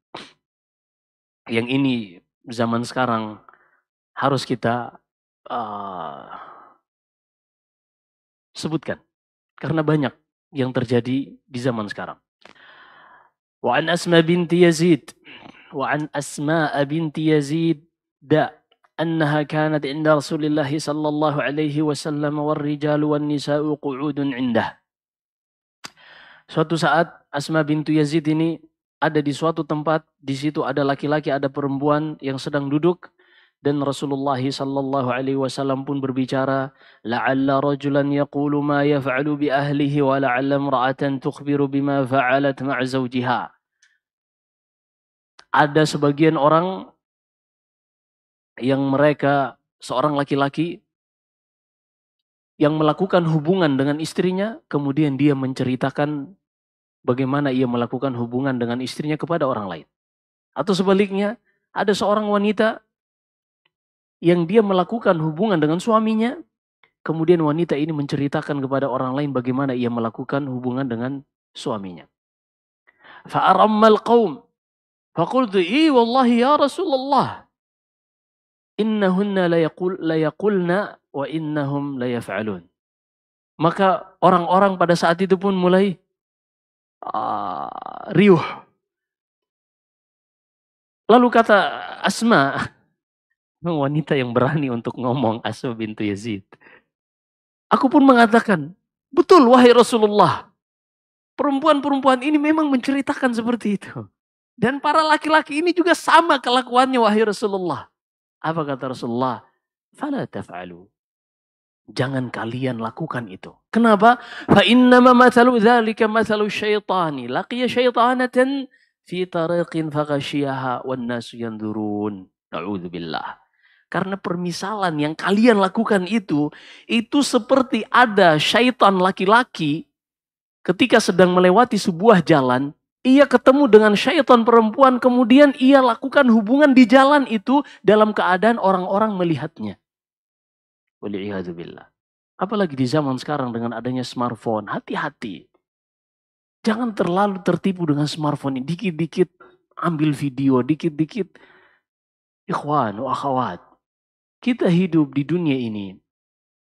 Yang ini zaman sekarang harus kita uh, sebutkan karena banyak yang terjadi di zaman sekarang. وعن Asma بنت يزيد وعن أسماء بنت يزيد داء أنها كانت عند رسول الله صلى الله عليه وسلم والرجال والنساء قعود عنده Suatu saat Asma bintu Yazid ini ada di suatu tempat, di situ ada laki-laki, ada perempuan yang sedang duduk dan Rasulullah sallallahu alaihi wasallam pun berbicara, la'alla rajulan yaqulu ma yaf'alu bi ahlihi wa la'alla imra'atan tukhbiru bima fa'alat ma'a zawjiha. ada sebagian orang yang mereka seorang laki-laki yang melakukan hubungan dengan istrinya, kemudian dia menceritakan bagaimana ia melakukan hubungan dengan istrinya kepada orang lain. Atau sebaliknya, ada seorang wanita yang dia melakukan hubungan dengan suaminya, kemudian wanita ini menceritakan kepada orang lain bagaimana ia melakukan hubungan dengan suaminya. Fa'arammal qawm. فقلت إي والله يا رسول الله innahunna layakul layakulna, Maka orang-orang pada saat itu pun mulai uh, riuh. Lalu kata Asma, wanita yang berani untuk ngomong Asma bintu Yazid. Aku pun mengatakan, betul wahai Rasulullah. Perempuan-perempuan ini memang menceritakan seperti itu. Dan para laki-laki ini juga sama kelakuannya wahai Rasulullah. Apa kata Rasulullah? Fala taf'alu. Jangan kalian lakukan itu. Kenapa? Fa innama mathalu dzalika mathalu syaitani laqiya syaitanatan fi tariqin faghasyiha wan nasu yanzurun. Nauzubillah. Karena permisalan yang kalian lakukan itu itu seperti ada syaitan laki-laki ketika sedang melewati sebuah jalan ia ketemu dengan syaitan perempuan, kemudian ia lakukan hubungan di jalan itu dalam keadaan orang-orang melihatnya. Apalagi di zaman sekarang dengan adanya smartphone, hati-hati. Jangan terlalu tertipu dengan smartphone ini. Dikit-dikit ambil video, dikit-dikit. Ikhwan, akhwat. Kita hidup di dunia ini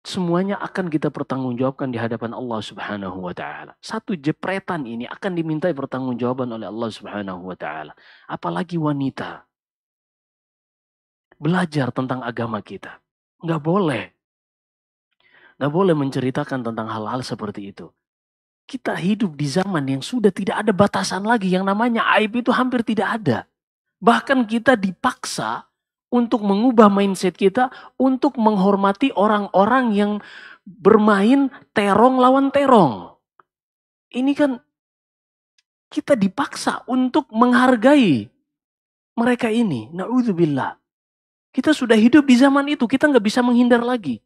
semuanya akan kita pertanggungjawabkan di hadapan Allah Subhanahu wa taala. Satu jepretan ini akan dimintai pertanggungjawaban oleh Allah Subhanahu wa taala, apalagi wanita. Belajar tentang agama kita. Nggak boleh. Nggak boleh menceritakan tentang hal-hal seperti itu. Kita hidup di zaman yang sudah tidak ada batasan lagi. Yang namanya aib itu hampir tidak ada. Bahkan kita dipaksa untuk mengubah mindset kita untuk menghormati orang-orang yang bermain terong lawan terong. Ini kan kita dipaksa untuk menghargai mereka ini. Na'udzubillah. Kita sudah hidup di zaman itu, kita nggak bisa menghindar lagi.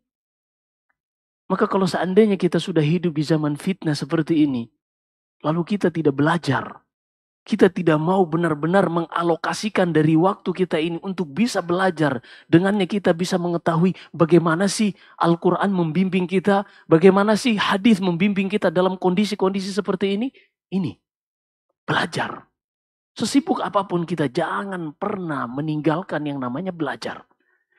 Maka kalau seandainya kita sudah hidup di zaman fitnah seperti ini, lalu kita tidak belajar kita tidak mau benar-benar mengalokasikan dari waktu kita ini untuk bisa belajar. Dengannya kita bisa mengetahui bagaimana sih Al-Quran membimbing kita, bagaimana sih hadis membimbing kita dalam kondisi-kondisi seperti ini. Ini, belajar. Sesibuk apapun kita, jangan pernah meninggalkan yang namanya belajar.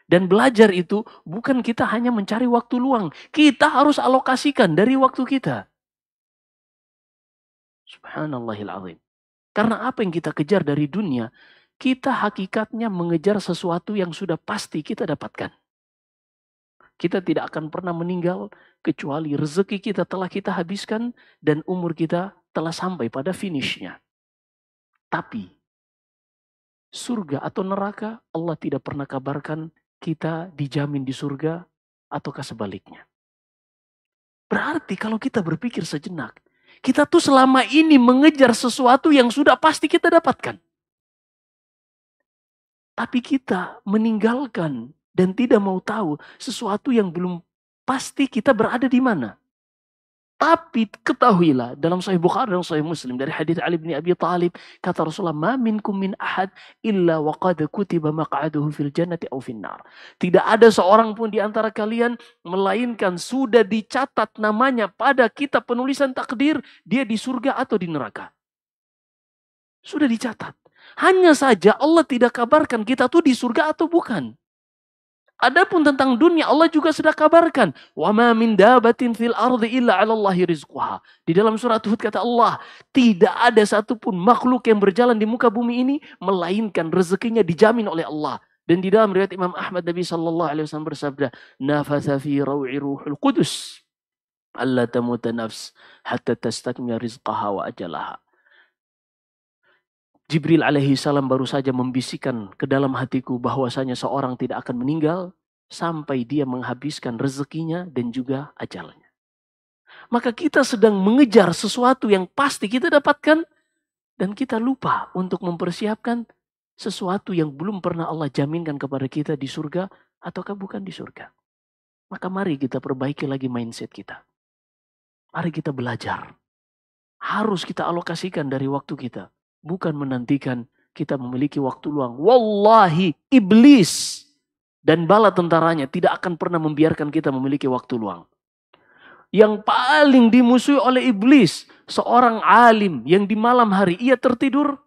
Dan belajar itu bukan kita hanya mencari waktu luang. Kita harus alokasikan dari waktu kita. Subhanallahil azim. Karena apa yang kita kejar dari dunia, kita hakikatnya mengejar sesuatu yang sudah pasti kita dapatkan. Kita tidak akan pernah meninggal kecuali rezeki kita telah kita habiskan dan umur kita telah sampai pada finishnya. Tapi surga atau neraka Allah tidak pernah kabarkan kita dijamin di surga ataukah sebaliknya. Berarti kalau kita berpikir sejenak, kita tuh selama ini mengejar sesuatu yang sudah pasti kita dapatkan. Tapi kita meninggalkan dan tidak mau tahu sesuatu yang belum pasti kita berada di mana. Tapi ketahuilah dalam Sahih Bukhari dan Sahih Muslim dari hadis Ali bin Abi Thalib kata Rasulullah ma minkum min ahad illa wa qad kutiba maq'aduhu fil jannati aw finnar. Tidak ada seorang pun di antara kalian melainkan sudah dicatat namanya pada kitab penulisan takdir dia di surga atau di neraka. Sudah dicatat. Hanya saja Allah tidak kabarkan kita tuh di surga atau bukan. Adapun tentang dunia Allah juga sudah kabarkan, "Wa ma min dabatin fil ardi illa 'ala Allahi rizquha." Di dalam surat Hud kata Allah, tidak ada satupun makhluk yang berjalan di muka bumi ini melainkan rezekinya dijamin oleh Allah. Dan di dalam riwayat Imam Ahmad Nabi sallallahu alaihi wasallam bersabda, "Nafasa fi raw'i ruhul qudus." Allah tamuta nafs hatta tastakmila rizqaha wa ajalaha. Jibril alaihi salam baru saja membisikkan ke dalam hatiku bahwasanya seorang tidak akan meninggal sampai dia menghabiskan rezekinya dan juga ajalnya. Maka kita sedang mengejar sesuatu yang pasti kita dapatkan dan kita lupa untuk mempersiapkan sesuatu yang belum pernah Allah jaminkan kepada kita di surga ataukah bukan di surga. Maka mari kita perbaiki lagi mindset kita. Mari kita belajar. Harus kita alokasikan dari waktu kita bukan menantikan kita memiliki waktu luang. Wallahi, iblis dan bala tentaranya tidak akan pernah membiarkan kita memiliki waktu luang. Yang paling dimusuhi oleh iblis, seorang alim yang di malam hari ia tertidur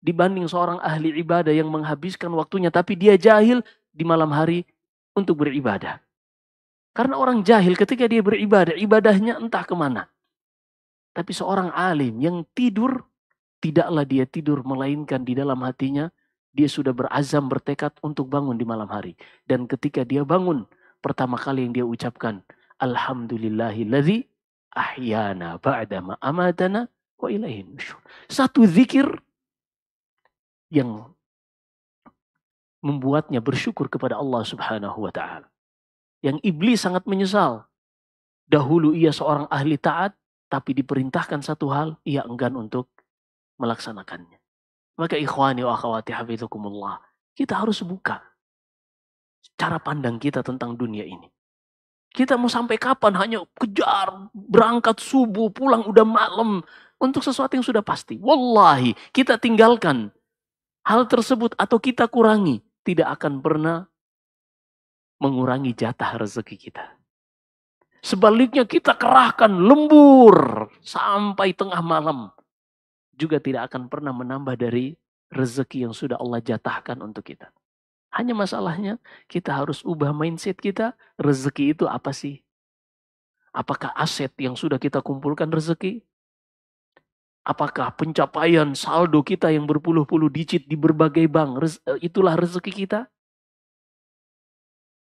dibanding seorang ahli ibadah yang menghabiskan waktunya tapi dia jahil di malam hari untuk beribadah. Karena orang jahil ketika dia beribadah, ibadahnya entah kemana. Tapi seorang alim yang tidur tidaklah dia tidur melainkan di dalam hatinya dia sudah berazam bertekad untuk bangun di malam hari. Dan ketika dia bangun, pertama kali yang dia ucapkan, Alhamdulillahilladzi ahyana ba'dama amatana wa ilaihi nusyur Satu zikir yang membuatnya bersyukur kepada Allah subhanahu wa ta'ala. Yang iblis sangat menyesal. Dahulu ia seorang ahli taat, tapi diperintahkan satu hal, ia enggan untuk melaksanakannya. Maka ikhwani wa akhawati hafizukumullah. kita harus buka cara pandang kita tentang dunia ini. Kita mau sampai kapan hanya kejar, berangkat subuh, pulang udah malam untuk sesuatu yang sudah pasti. Wallahi, kita tinggalkan hal tersebut atau kita kurangi, tidak akan pernah mengurangi jatah rezeki kita. Sebaliknya kita kerahkan lembur sampai tengah malam juga tidak akan pernah menambah dari rezeki yang sudah Allah jatahkan untuk kita. Hanya masalahnya kita harus ubah mindset kita, rezeki itu apa sih? Apakah aset yang sudah kita kumpulkan rezeki? Apakah pencapaian saldo kita yang berpuluh-puluh digit di berbagai bank, eh, itulah rezeki kita?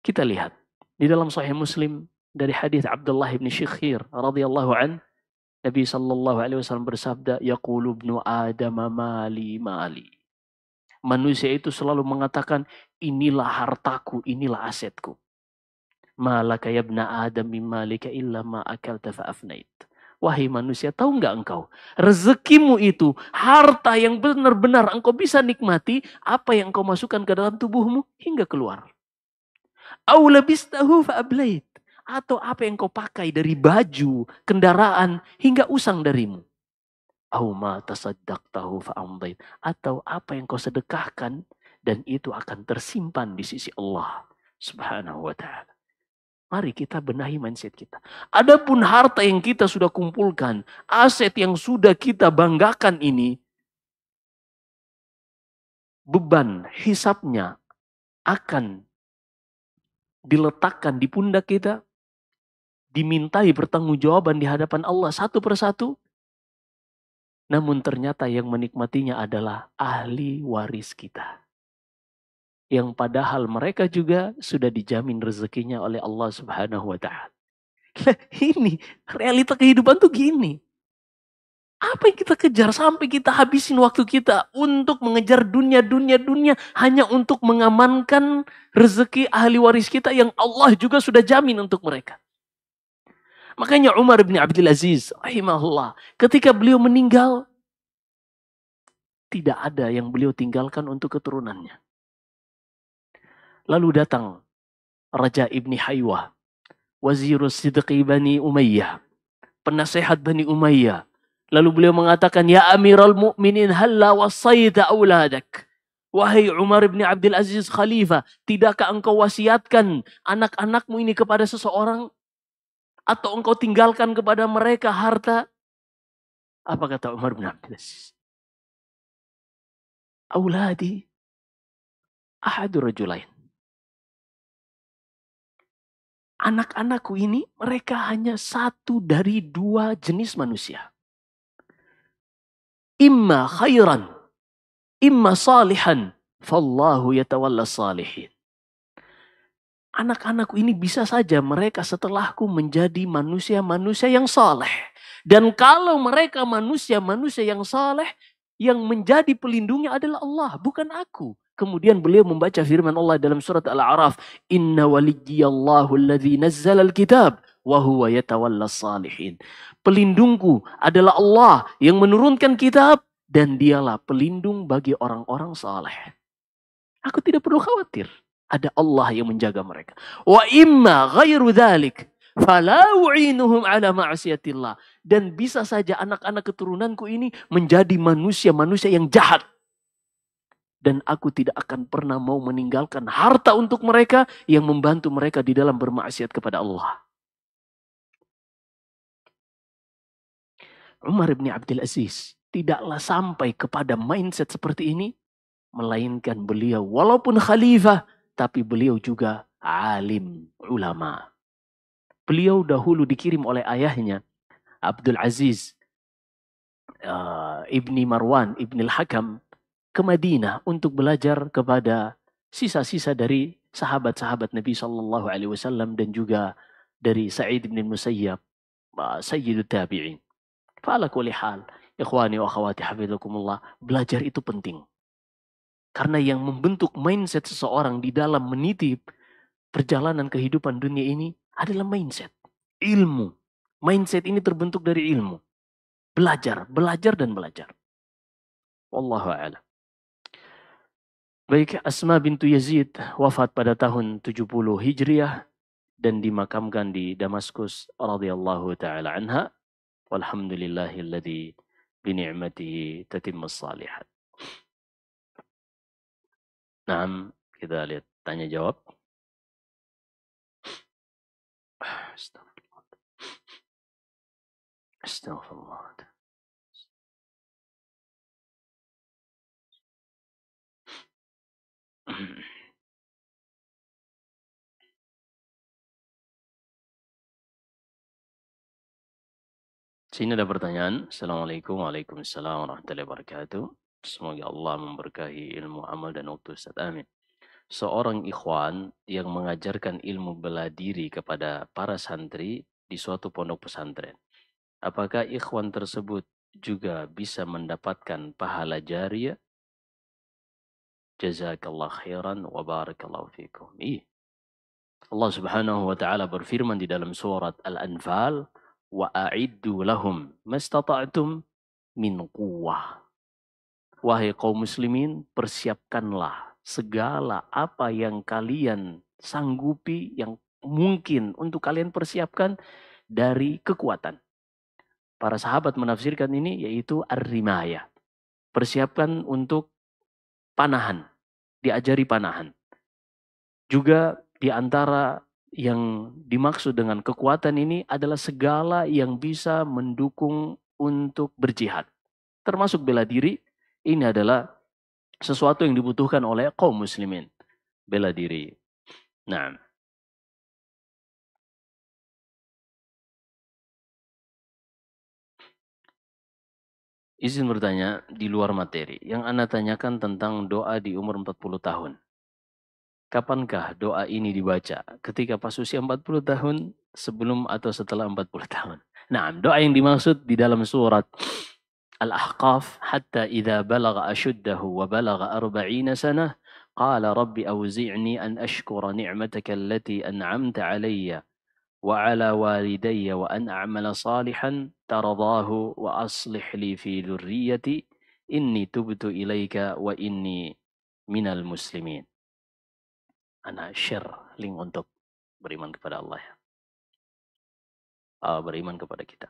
Kita lihat di dalam Sahih Muslim dari hadis Abdullah bin Syikhir radhiyallahu an Nabi Shallallahu Alaihi Wasallam bersabda, "Yaqulu ibnu Adam mali mali." Manusia itu selalu mengatakan, inilah hartaku, inilah asetku. Malaka yabna Adam malika illa ma akalta fa'afnait. Wahai manusia, tahu nggak engkau? Rezekimu itu, harta yang benar-benar engkau bisa nikmati, apa yang engkau masukkan ke dalam tubuhmu hingga keluar. Aulabistahu fa'ablait atau apa yang kau pakai dari baju, kendaraan, hingga usang darimu. Auma tahu Atau apa yang kau sedekahkan dan itu akan tersimpan di sisi Allah subhanahu wa ta'ala. Mari kita benahi mindset kita. Adapun harta yang kita sudah kumpulkan, aset yang sudah kita banggakan ini, beban hisapnya akan diletakkan di pundak kita dimintai pertanggungjawaban di hadapan Allah satu persatu. Namun ternyata yang menikmatinya adalah ahli waris kita. Yang padahal mereka juga sudah dijamin rezekinya oleh Allah Subhanahu wa taala. ini realita kehidupan tuh gini. Apa yang kita kejar sampai kita habisin waktu kita untuk mengejar dunia, dunia, dunia hanya untuk mengamankan rezeki ahli waris kita yang Allah juga sudah jamin untuk mereka. Makanya Umar bin Abdul Aziz rahimahullah ketika beliau meninggal tidak ada yang beliau tinggalkan untuk keturunannya. Lalu datang Raja Ibni Haywa, Wazirus Sidqi Bani Umayyah, penasehat Bani Umayyah. Lalu beliau mengatakan, Ya Amiral Mu'minin, halla wasaita auladak. Wahai Umar bin Abdul Aziz Khalifah, tidakkah engkau wasiatkan anak-anakmu ini kepada seseorang? atau engkau tinggalkan kepada mereka harta? Apa kata Umar bin Abdul Aziz? Auladi ahadu rajulain. Anak-anakku ini mereka hanya satu dari dua jenis manusia. Imma khairan, imma salihan, fallahu yatawalla salihin anak-anakku ini bisa saja mereka setelahku menjadi manusia-manusia yang soleh. Dan kalau mereka manusia-manusia yang soleh, yang menjadi pelindungnya adalah Allah, bukan aku. Kemudian beliau membaca firman Allah dalam surat Al-A'raf, "Inna waliyallahu alladzi nazzal al-kitab wa huwa yatawalla salihin." Pelindungku adalah Allah yang menurunkan kitab dan dialah pelindung bagi orang-orang saleh. Aku tidak perlu khawatir. Ada Allah yang menjaga mereka. Wa imma ghairu dhalik. Fala u'inuhum ala ma'asyatillah. Dan bisa saja anak-anak keturunanku ini menjadi manusia-manusia yang jahat. Dan aku tidak akan pernah mau meninggalkan harta untuk mereka yang membantu mereka di dalam bermaksiat kepada Allah. Umar bin Abdul Aziz tidaklah sampai kepada mindset seperti ini melainkan beliau walaupun khalifah tapi beliau juga alim ulama. Beliau dahulu dikirim oleh ayahnya Abdul Aziz uh, ibni Marwan ibni Al-Hakam ke Madinah untuk belajar kepada sisa-sisa dari sahabat-sahabat Nabi Shallallahu Alaihi Wasallam dan juga dari Sa'id bin Musayyab, uh, eh, Sayyidut Tabi'in. Fa'ala ikhwani wa akhwati hafizakumullah, belajar itu penting. Karena yang membentuk mindset seseorang di dalam menitip perjalanan kehidupan dunia ini adalah mindset, ilmu. Mindset ini terbentuk dari ilmu. Belajar, belajar dan belajar. Wallahu a'lam. Baik, Asma bintu Yazid wafat pada tahun 70 Hijriah dan dimakamkan di Damaskus radhiyallahu taala anha. Walhamdulillahilladzi bi ni'matihi tatimmus salihat. Nah, kita lihat tanya jawab. Astagfirullah. Sini ada pertanyaan. Assalamualaikum warahmatullahi wabarakatuh. Semoga Allah memberkahi ilmu amal dan waktu Ustaz. Amin. Seorang ikhwan yang mengajarkan ilmu bela diri kepada para santri di suatu pondok pesantren. Apakah ikhwan tersebut juga bisa mendapatkan pahala jariah? Jazakallah khairan wa barakallahu fikum. Ih. Allah Subhanahu wa taala berfirman di dalam surat Al-Anfal, "Wa a'iddu lahum mastata'atum min quwwah." Wahai kaum muslimin, persiapkanlah segala apa yang kalian sanggupi, yang mungkin untuk kalian persiapkan dari kekuatan. Para sahabat menafsirkan ini yaitu ar Persiapkan untuk panahan, diajari panahan. Juga di antara yang dimaksud dengan kekuatan ini adalah segala yang bisa mendukung untuk berjihad. Termasuk bela diri, ini adalah sesuatu yang dibutuhkan oleh kaum muslimin. Bela diri. Nah. Izin bertanya di luar materi. Yang Anda tanyakan tentang doa di umur 40 tahun. Kapankah doa ini dibaca? Ketika pas usia 40 tahun, sebelum atau setelah 40 tahun. Nah, doa yang dimaksud di dalam surat الأحقاف حتى إذا بلغ أشده وبلغ أربعين سنة قال رب أوزعني أن أشكر نعمتك التي أنعمت علي وعلى والدي وأن أعمل صالحا ترضاه وأصلح لي في ذريتي إني تبت إليك وإني من المسلمين أنا شر link untuk beriman kepada Allah uh, beriman kepada kita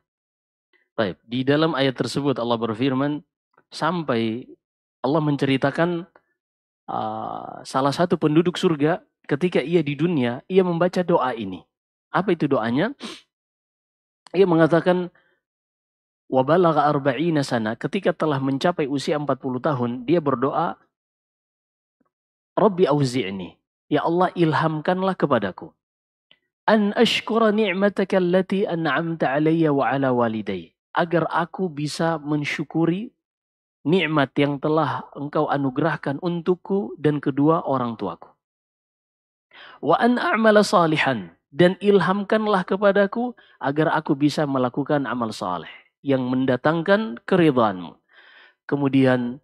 Baik, di dalam ayat tersebut Allah berfirman sampai Allah menceritakan uh, salah satu penduduk surga ketika ia di dunia, ia membaca doa ini. Apa itu doanya? Ia mengatakan wabalagha arba'ina sana, ketika telah mencapai usia 40 tahun, dia berdoa Rabbi auzi'ni, ya Allah ilhamkanlah kepadaku an ashkura ni'mataka allati an'amta alayya wa ala walidayya agar aku bisa mensyukuri nikmat yang telah engkau anugerahkan untukku dan kedua orang tuaku. Wa an a'mala salihan dan ilhamkanlah kepadaku agar aku bisa melakukan amal saleh yang mendatangkan keridhaanmu. Kemudian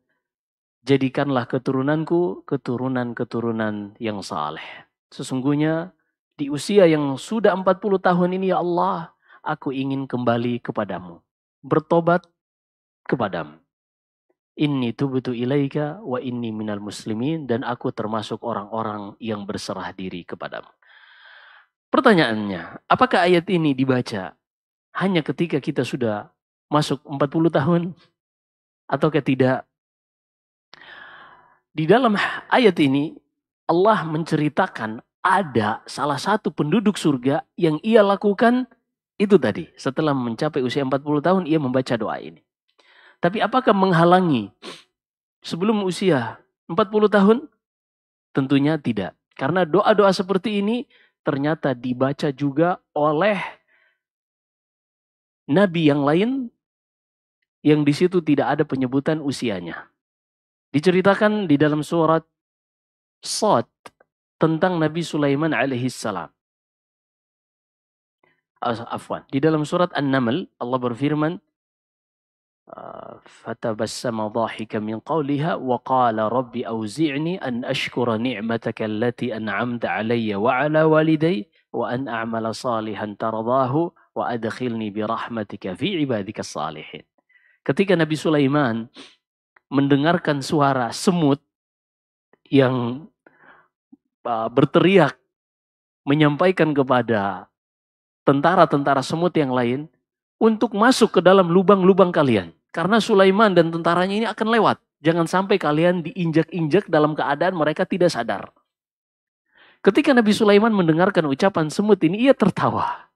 jadikanlah keturunanku keturunan-keturunan yang saleh. Sesungguhnya di usia yang sudah 40 tahun ini ya Allah, aku ingin kembali kepadamu bertobat kepadamu. Inni tubtu ilaika wa ini minal muslimin dan aku termasuk orang-orang yang berserah diri kepadamu. Pertanyaannya, apakah ayat ini dibaca hanya ketika kita sudah masuk 40 tahun atau tidak? Di dalam ayat ini Allah menceritakan ada salah satu penduduk surga yang ia lakukan itu tadi, setelah mencapai usia 40 tahun ia membaca doa ini. Tapi apakah menghalangi sebelum usia 40 tahun? Tentunya tidak. Karena doa-doa seperti ini ternyata dibaca juga oleh nabi yang lain yang di situ tidak ada penyebutan usianya. Diceritakan di dalam surat Sot tentang Nabi Sulaiman alaihissalam afwan. Di dalam surat An-Naml Allah berfirman ah, fatabassama dhahika min qawliha wa qala rabbi awzi'ni an ashkura ni'mataka allati an'amta alayya wa ala waliday wa an a'mala salihan tardahu wa adkhilni Ketika Nabi Sulaiman mendengarkan suara semut yang ah, berteriak menyampaikan kepada tentara-tentara semut yang lain untuk masuk ke dalam lubang-lubang kalian. Karena Sulaiman dan tentaranya ini akan lewat. Jangan sampai kalian diinjak-injak dalam keadaan mereka tidak sadar. Ketika Nabi Sulaiman mendengarkan ucapan semut ini, ia tertawa.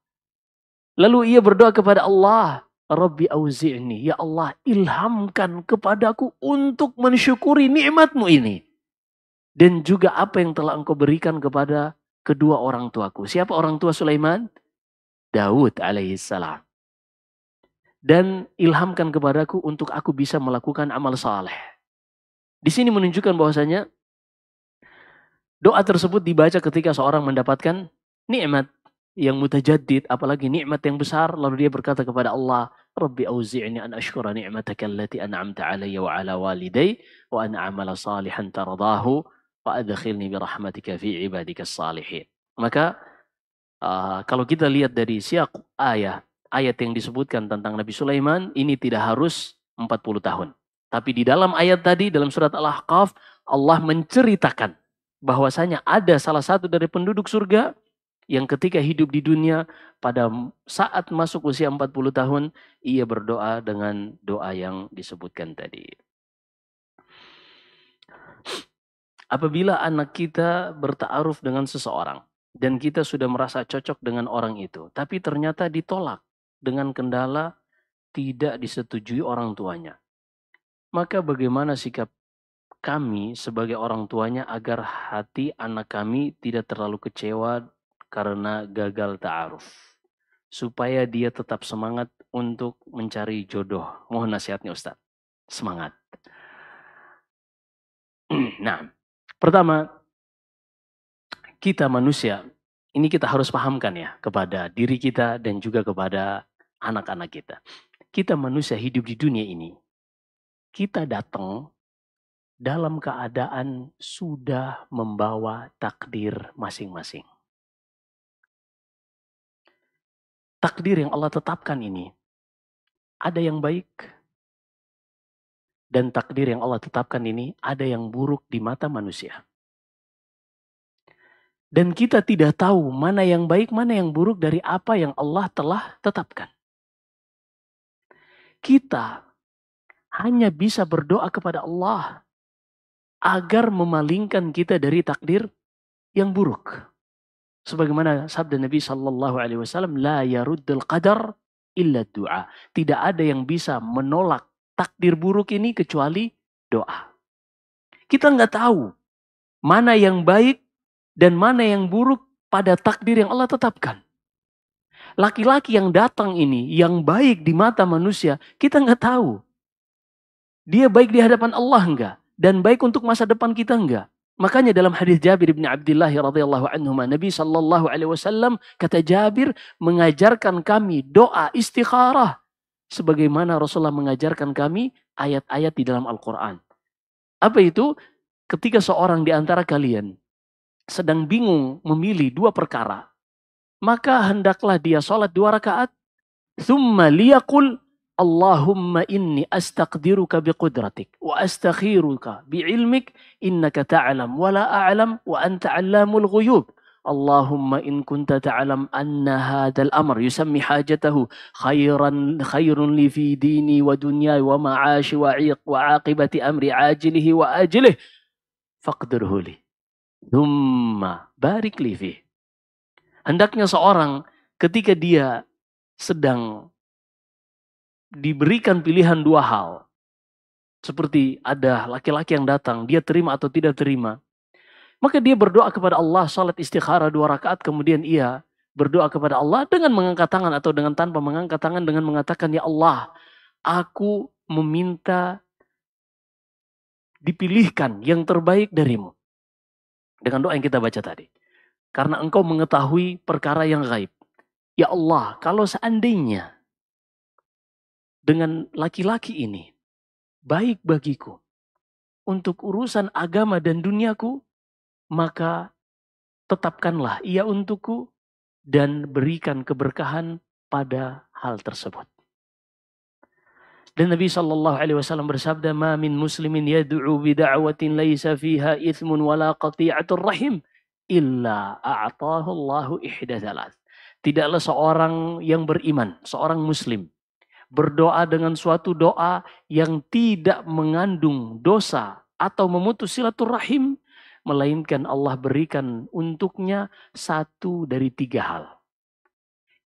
Lalu ia berdoa kepada Allah, Rabbi auzi'ni, ya Allah ilhamkan kepadaku untuk mensyukuri nikmatmu ini. Dan juga apa yang telah engkau berikan kepada kedua orang tuaku. Siapa orang tua Sulaiman? Daud alaihissalam. Dan ilhamkan kepadaku untuk aku bisa melakukan amal saleh. Di sini menunjukkan bahwasanya doa tersebut dibaca ketika seorang mendapatkan nikmat yang mutajaddid, apalagi nikmat yang besar, lalu dia berkata kepada Allah, Rabbi auzi'ni an ashkura ni'mataka allati an'amta alayya wa ala waliday wa an a'mala salihan taradahu wa adkhilni bi rahmatika fi ibadika salihin. Maka Uh, kalau kita lihat dari siak ayat, ayat yang disebutkan tentang Nabi Sulaiman ini tidak harus 40 tahun. Tapi di dalam ayat tadi dalam surat Al-Ahqaf Allah menceritakan bahwasanya ada salah satu dari penduduk surga yang ketika hidup di dunia pada saat masuk usia 40 tahun ia berdoa dengan doa yang disebutkan tadi. Apabila anak kita bertaaruf dengan seseorang dan kita sudah merasa cocok dengan orang itu, tapi ternyata ditolak dengan kendala tidak disetujui orang tuanya. Maka bagaimana sikap kami sebagai orang tuanya agar hati anak kami tidak terlalu kecewa karena gagal ta'aruf. Supaya dia tetap semangat untuk mencari jodoh. Mohon nasihatnya Ustaz. Semangat. *clears throat* nah, pertama kita manusia, ini kita harus pahamkan ya kepada diri kita dan juga kepada anak-anak kita. Kita manusia hidup di dunia ini, kita datang dalam keadaan sudah membawa takdir masing-masing. Takdir yang Allah tetapkan ini ada yang baik dan takdir yang Allah tetapkan ini ada yang buruk di mata manusia dan kita tidak tahu mana yang baik, mana yang buruk dari apa yang Allah telah tetapkan. Kita hanya bisa berdoa kepada Allah agar memalingkan kita dari takdir yang buruk. Sebagaimana sabda Nabi Shallallahu Alaihi Wasallam, لا يرد القدر إلا الدعاء. Tidak ada yang bisa menolak takdir buruk ini kecuali doa. Kita nggak tahu mana yang baik, dan mana yang buruk pada takdir yang Allah tetapkan. Laki-laki yang datang ini, yang baik di mata manusia, kita nggak tahu. Dia baik di hadapan Allah enggak? Dan baik untuk masa depan kita enggak? Makanya dalam hadis Jabir bin Abdullah radhiyallahu anhu, Nabi sallallahu alaihi wasallam kata Jabir mengajarkan kami doa istikharah sebagaimana Rasulullah mengajarkan kami ayat-ayat di dalam Al-Qur'an. Apa itu? Ketika seorang di antara kalian sedang bingung memilih dua perkara, maka hendaklah dia sholat dua rakaat. Thumma liyakul Allahumma inni astaqdiruka biqudratik wa astakhiruka biilmik innaka ta'lam wa la a'lam wa anta 'allamul ghuyub. Allahumma in kunta ta'lam anna hadzal amr yusammi hajatahu khairan khairun li fi dini wa dunyaya wa ma'ashi wa 'iq wa 'aqibati amri ajilihi wa ajlihi faqdirhu li. Thumma barik livi. Hendaknya seorang ketika dia sedang diberikan pilihan dua hal. Seperti ada laki-laki yang datang, dia terima atau tidak terima. Maka dia berdoa kepada Allah salat istikharah dua rakaat kemudian ia berdoa kepada Allah dengan mengangkat tangan atau dengan tanpa mengangkat tangan dengan mengatakan ya Allah, aku meminta dipilihkan yang terbaik darimu. Dengan doa yang kita baca tadi. Karena engkau mengetahui perkara yang gaib. Ya Allah, kalau seandainya dengan laki-laki ini baik bagiku untuk urusan agama dan duniaku, maka tetapkanlah ia untukku dan berikan keberkahan pada hal tersebut. Dan Nabi Shallallahu Alaihi Wasallam bersabda, "Ma min muslimin yad'u bida'watin laisa fiha ithmun wala qati'atur rahim illa a'tahu Allahu ihda thalat. Tidaklah seorang yang beriman, seorang muslim berdoa dengan suatu doa yang tidak mengandung dosa atau memutus silaturahim melainkan Allah berikan untuknya satu dari tiga hal.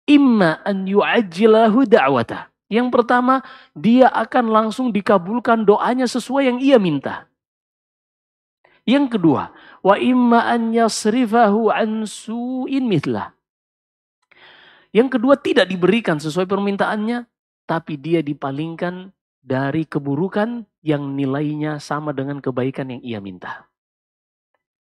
Imma an yu'ajjilahu da'watah yang pertama, dia akan langsung dikabulkan doanya sesuai yang ia minta. Yang kedua, wa imma an yasrifahu an su'in mithlah. Yang kedua tidak diberikan sesuai permintaannya, tapi dia dipalingkan dari keburukan yang nilainya sama dengan kebaikan yang ia minta.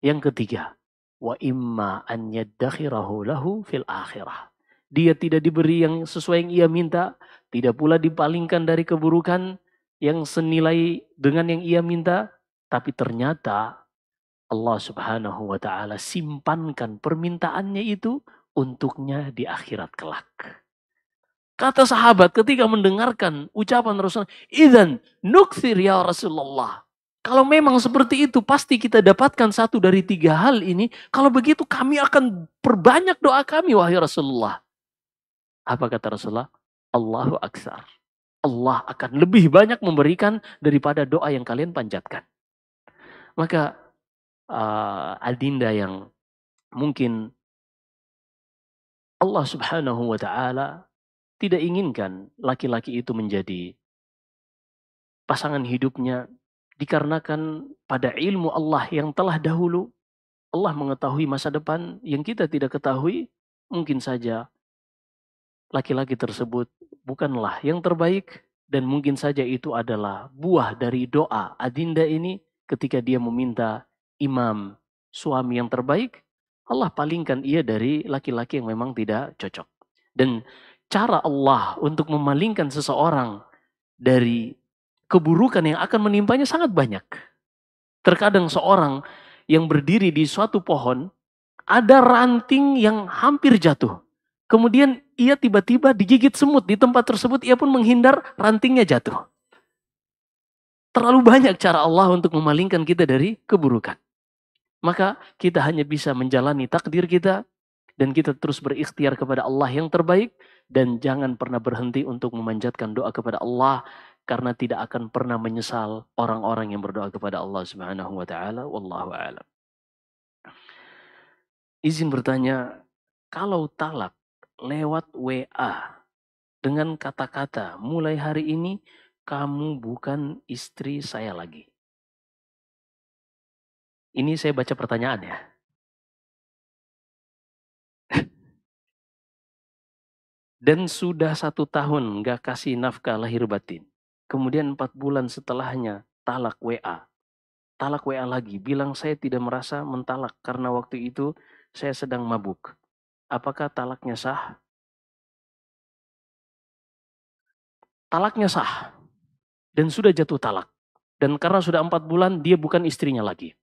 Yang ketiga, wa imma an yadakhirahu lahu fil akhirah. Dia tidak diberi yang sesuai yang ia minta, tidak pula dipalingkan dari keburukan yang senilai dengan yang ia minta. Tapi ternyata Allah subhanahu wa ta'ala simpankan permintaannya itu untuknya di akhirat kelak. Kata sahabat ketika mendengarkan ucapan Rasulullah, Idan nukthir ya Rasulullah. Kalau memang seperti itu, pasti kita dapatkan satu dari tiga hal ini. Kalau begitu kami akan perbanyak doa kami, wahai Rasulullah. Apa kata Rasulullah? Allahu aksar, Allah akan lebih banyak memberikan daripada doa yang kalian panjatkan. Maka uh, eh, adinda yang mungkin Allah Subhanahu wa taala tidak inginkan laki-laki itu menjadi pasangan hidupnya dikarenakan pada ilmu Allah yang telah dahulu Allah mengetahui masa depan yang kita tidak ketahui mungkin saja laki-laki tersebut bukanlah yang terbaik dan mungkin saja itu adalah buah dari doa Adinda ini ketika dia meminta imam suami yang terbaik, Allah palingkan ia dari laki-laki yang memang tidak cocok. Dan cara Allah untuk memalingkan seseorang dari keburukan yang akan menimpanya sangat banyak. Terkadang seorang yang berdiri di suatu pohon, ada ranting yang hampir jatuh. Kemudian ia tiba-tiba digigit semut di tempat tersebut, ia pun menghindar rantingnya jatuh. Terlalu banyak cara Allah untuk memalingkan kita dari keburukan. Maka kita hanya bisa menjalani takdir kita dan kita terus berikhtiar kepada Allah yang terbaik dan jangan pernah berhenti untuk memanjatkan doa kepada Allah karena tidak akan pernah menyesal orang-orang yang berdoa kepada Allah Subhanahu wa taala wallahu alam. Izin bertanya, kalau talak lewat WA dengan kata-kata, "Mulai hari ini kamu bukan istri saya lagi." Ini saya baca pertanyaan ya. Dan sudah satu tahun gak kasih nafkah lahir batin. Kemudian empat bulan setelahnya talak WA. Talak WA lagi, bilang saya tidak merasa mentalak karena waktu itu saya sedang mabuk apakah talaknya sah? Talaknya sah dan sudah jatuh talak. Dan karena sudah empat bulan, dia bukan istrinya lagi.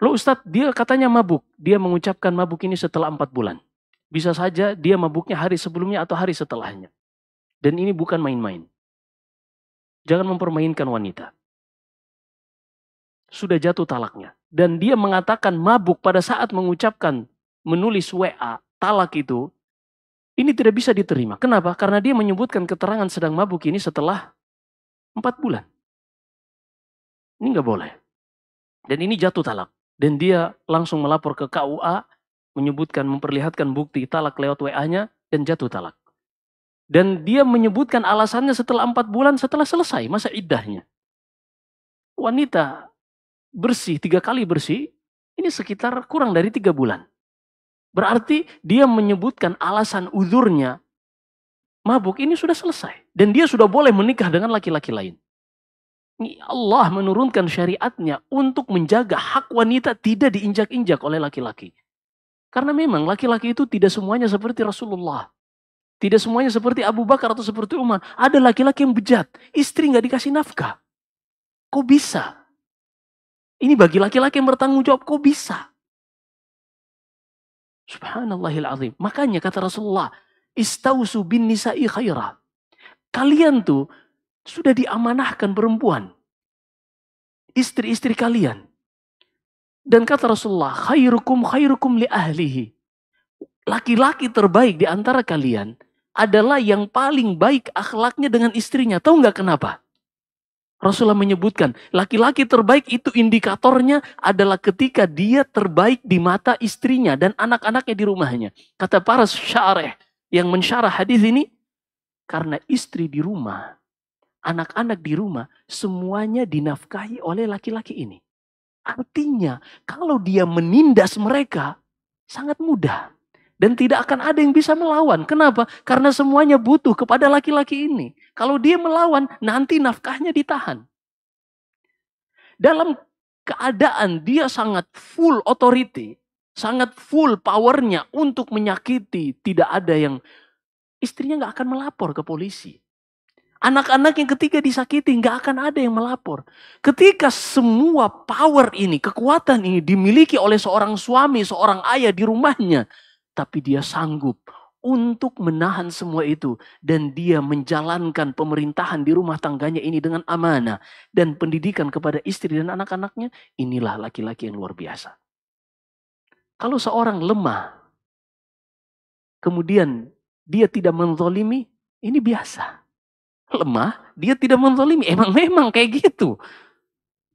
Lo Ustadz, dia katanya mabuk. Dia mengucapkan mabuk ini setelah empat bulan. Bisa saja dia mabuknya hari sebelumnya atau hari setelahnya. Dan ini bukan main-main. Jangan mempermainkan wanita. Sudah jatuh talaknya. Dan dia mengatakan mabuk pada saat mengucapkan menulis WA talak itu ini tidak bisa diterima. Kenapa? Karena dia menyebutkan keterangan sedang mabuk ini setelah empat bulan. Ini nggak boleh. Dan ini jatuh talak. Dan dia langsung melapor ke KUA, menyebutkan, memperlihatkan bukti talak lewat WA-nya, dan jatuh talak. Dan dia menyebutkan alasannya setelah empat bulan setelah selesai masa iddahnya. Wanita bersih, tiga kali bersih, ini sekitar kurang dari tiga bulan. Berarti dia menyebutkan alasan uzurnya mabuk ini sudah selesai dan dia sudah boleh menikah dengan laki-laki lain. Allah menurunkan syariatnya untuk menjaga hak wanita tidak diinjak-injak oleh laki-laki. Karena memang laki-laki itu tidak semuanya seperti Rasulullah. Tidak semuanya seperti Abu Bakar atau seperti Umar. Ada laki-laki yang bejat. Istri nggak dikasih nafkah. Kok bisa? Ini bagi laki-laki yang bertanggung jawab, kok bisa? Subhanallahil azim. Makanya kata Rasulullah, istausu bin nisa'i khaira. Kalian tuh sudah diamanahkan perempuan. Istri-istri kalian. Dan kata Rasulullah, khairukum khairukum li ahlihi. Laki-laki terbaik di antara kalian adalah yang paling baik akhlaknya dengan istrinya. Tahu nggak kenapa? Rasulullah menyebutkan, laki-laki terbaik itu indikatornya adalah ketika dia terbaik di mata istrinya dan anak-anaknya di rumahnya. Kata para syareh yang mensyarah hadis ini, karena istri di rumah, anak-anak di rumah, semuanya dinafkahi oleh laki-laki ini. Artinya, kalau dia menindas mereka, sangat mudah. Dan tidak akan ada yang bisa melawan. Kenapa? Karena semuanya butuh kepada laki-laki ini. Kalau dia melawan, nanti nafkahnya ditahan. Dalam keadaan dia sangat full authority, sangat full powernya untuk menyakiti, tidak ada yang istrinya nggak akan melapor ke polisi. Anak-anak yang ketiga disakiti nggak akan ada yang melapor. Ketika semua power ini, kekuatan ini dimiliki oleh seorang suami, seorang ayah di rumahnya, tapi dia sanggup untuk menahan semua itu dan dia menjalankan pemerintahan di rumah tangganya ini dengan amanah dan pendidikan kepada istri dan anak-anaknya, inilah laki-laki yang luar biasa. Kalau seorang lemah, kemudian dia tidak menzolimi, ini biasa. Lemah, dia tidak menzolimi. Emang memang kayak gitu.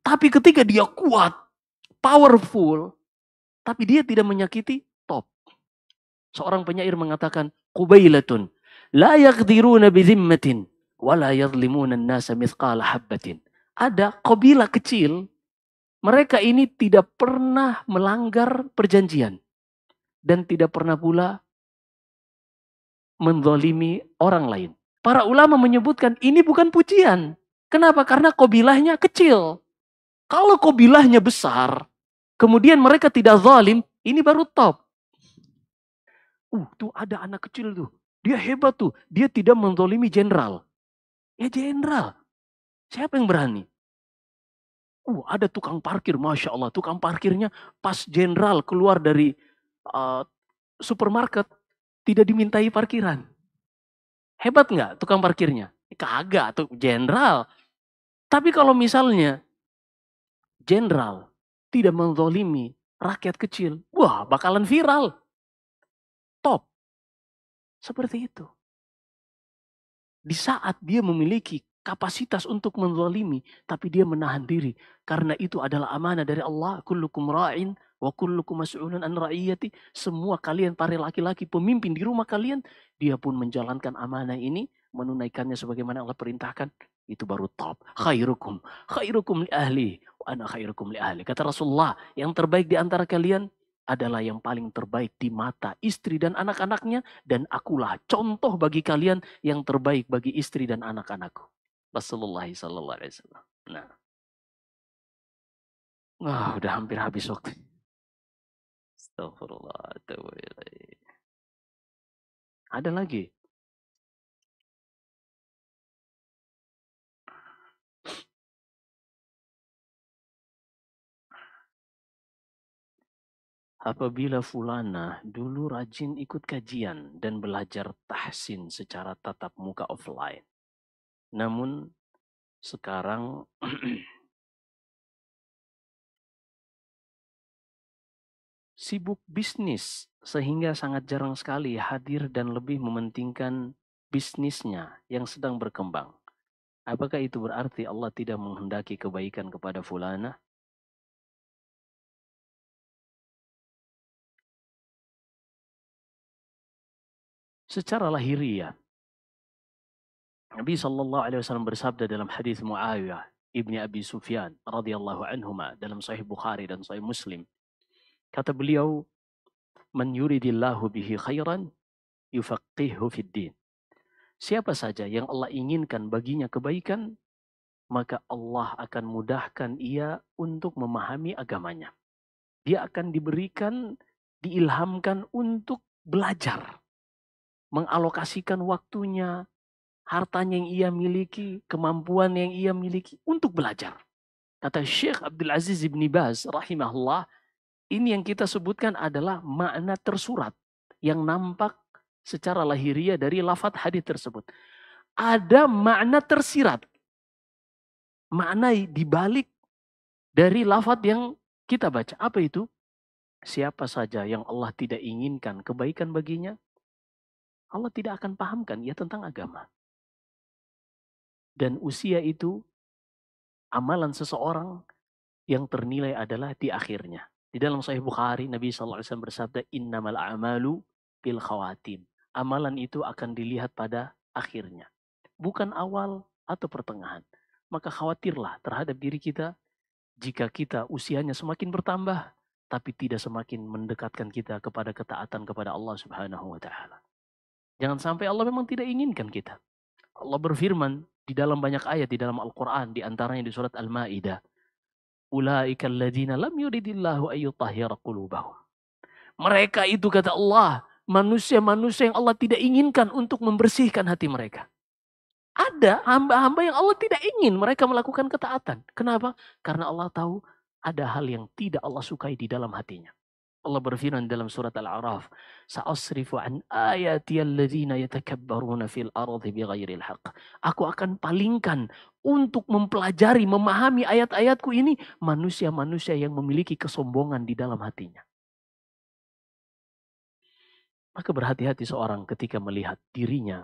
Tapi ketika dia kuat, powerful, tapi dia tidak menyakiti, Seorang penyair mengatakan, Qubailatun, la yaqdiruna bizimmatin, wa la an nasa mithqala habbatin. Ada kabilah kecil, mereka ini tidak pernah melanggar perjanjian. Dan tidak pernah pula menzalimi orang lain. Para ulama menyebutkan ini bukan pujian. Kenapa? Karena kobilahnya kecil. Kalau kobilahnya besar, kemudian mereka tidak zalim, ini baru top. Uh, tuh ada anak kecil tuh. Dia hebat tuh. Dia tidak mendolimi jenderal. Ya jenderal. Siapa yang berani? Uh, ada tukang parkir, masya Allah. Tukang parkirnya pas jenderal keluar dari uh, supermarket tidak dimintai parkiran. Hebat nggak tukang parkirnya? Kagak tuh jenderal. Tapi kalau misalnya jenderal tidak menzolimi rakyat kecil, wah bakalan viral top. Seperti itu. Di saat dia memiliki kapasitas untuk menzalimi, tapi dia menahan diri karena itu adalah amanah dari Allah. Kullukum ra'in wa kullukum mas'ulun an ra'iyati. Semua kalian para laki-laki pemimpin di rumah kalian, dia pun menjalankan amanah ini, menunaikannya sebagaimana Allah perintahkan. Itu baru top. Khairukum, khairukum li ahli, wa ana khairukum li ahli. Kata Rasulullah, yang terbaik di antara kalian adalah yang paling terbaik di mata istri dan anak-anaknya dan akulah contoh bagi kalian yang terbaik bagi istri dan anak-anakku. Rasulullah sallallahu alaihi wasallam. Nah. Wah, udah hampir habis waktu. Astagfirullah. Ada lagi Apabila fulana dulu rajin ikut kajian dan belajar tahsin secara tatap muka offline. Namun sekarang *clears throat* sibuk bisnis sehingga sangat jarang sekali hadir dan lebih mementingkan bisnisnya yang sedang berkembang. Apakah itu berarti Allah tidak menghendaki kebaikan kepada fulana? secara lahiriah. Nabi sallallahu Alaihi Wasallam bersabda dalam hadis Muawiyah ibni Abi Sufyan radhiyallahu anhuma dalam Sahih Bukhari dan Sahih Muslim. Kata beliau, "Man yuridillahu bihi khairan yufaqihu fid din." Siapa saja yang Allah inginkan baginya kebaikan, maka Allah akan mudahkan ia untuk memahami agamanya. Dia akan diberikan, diilhamkan untuk belajar mengalokasikan waktunya, hartanya yang ia miliki, kemampuan yang ia miliki untuk belajar. Kata Syekh Abdul Aziz Ibn Baz rahimahullah, ini yang kita sebutkan adalah makna tersurat yang nampak secara lahiriah dari lafat hadis tersebut. Ada makna tersirat. Makna dibalik dari lafat yang kita baca. Apa itu? Siapa saja yang Allah tidak inginkan kebaikan baginya, Allah tidak akan pahamkan ya tentang agama. Dan usia itu amalan seseorang yang ternilai adalah di akhirnya. Di dalam Sahih Bukhari Nabi Shallallahu Alaihi Wasallam bersabda innamal amalu bil khawatim. Amalan itu akan dilihat pada akhirnya. Bukan awal atau pertengahan. Maka khawatirlah terhadap diri kita jika kita usianya semakin bertambah tapi tidak semakin mendekatkan kita kepada ketaatan kepada Allah Subhanahu wa taala. Jangan sampai Allah memang tidak inginkan kita. Allah berfirman di dalam banyak ayat di dalam Al-Quran, di antaranya di surat Al-Ma'idah. Ulaika alladzina lam yuridillahu ayyutahhira qulubahum. Mereka itu kata Allah, manusia-manusia yang Allah tidak inginkan untuk membersihkan hati mereka. Ada hamba-hamba yang Allah tidak ingin mereka melakukan ketaatan. Kenapa? Karena Allah tahu ada hal yang tidak Allah sukai di dalam hatinya. Allah berfirman dalam surat Al-A'raf, "Sa'asrifu an ayati alladziina yatakabbaruna fil ardi bighairil haq Aku akan palingkan untuk mempelajari, memahami ayat-ayatku ini manusia-manusia yang memiliki kesombongan di dalam hatinya. Maka berhati-hati seorang ketika melihat dirinya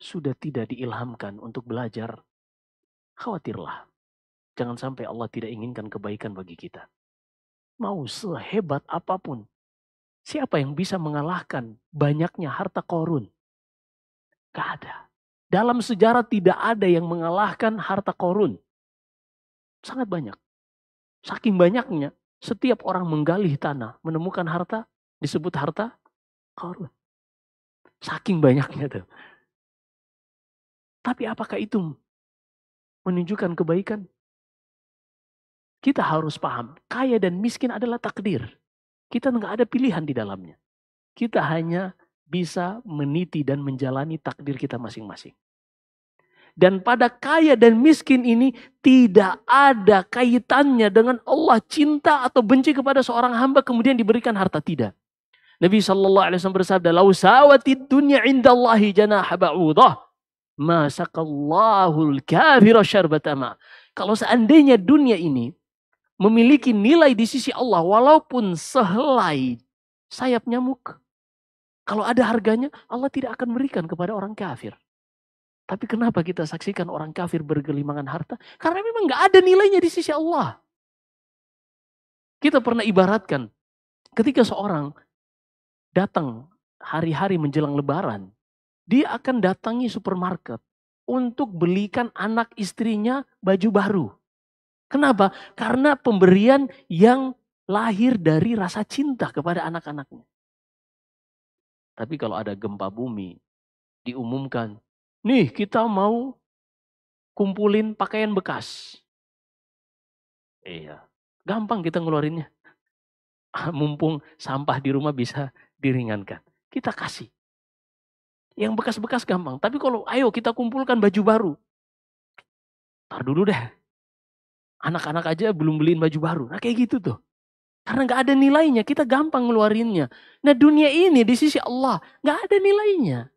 sudah tidak diilhamkan untuk belajar. Khawatirlah. Jangan sampai Allah tidak inginkan kebaikan bagi kita mau sehebat apapun, siapa yang bisa mengalahkan banyaknya harta korun? Gak ada. Dalam sejarah tidak ada yang mengalahkan harta korun. Sangat banyak. Saking banyaknya, setiap orang menggali tanah, menemukan harta, disebut harta korun. Saking banyaknya tuh. Tapi apakah itu menunjukkan kebaikan? Kita harus paham, kaya dan miskin adalah takdir. Kita nggak ada pilihan di dalamnya. Kita hanya bisa meniti dan menjalani takdir kita masing-masing. Dan pada kaya dan miskin ini tidak ada kaitannya dengan Allah cinta atau benci kepada seorang hamba kemudian diberikan harta tidak. Nabi Shallallahu Alaihi Wasallam bersabda, "Lau sawati dunya inda Allahi janaha ba'udah, masakallahul kafira syarbatama." Kalau seandainya dunia ini memiliki nilai di sisi Allah walaupun sehelai sayap nyamuk. Kalau ada harganya, Allah tidak akan berikan kepada orang kafir. Tapi kenapa kita saksikan orang kafir bergelimangan harta? Karena memang nggak ada nilainya di sisi Allah. Kita pernah ibaratkan ketika seorang datang hari-hari menjelang lebaran, dia akan datangi supermarket untuk belikan anak istrinya baju baru. Kenapa? Karena pemberian yang lahir dari rasa cinta kepada anak-anaknya. Tapi kalau ada gempa bumi, diumumkan, nih kita mau kumpulin pakaian bekas. Iya, gampang kita ngeluarinnya. *laughs* Mumpung sampah di rumah bisa diringankan. Kita kasih. Yang bekas-bekas gampang. Tapi kalau ayo kita kumpulkan baju baru. Ntar dulu deh. Anak-anak aja belum beliin baju baru. Nah kayak gitu tuh. Karena gak ada nilainya, kita gampang ngeluarinnya. Nah dunia ini di sisi Allah gak ada nilainya.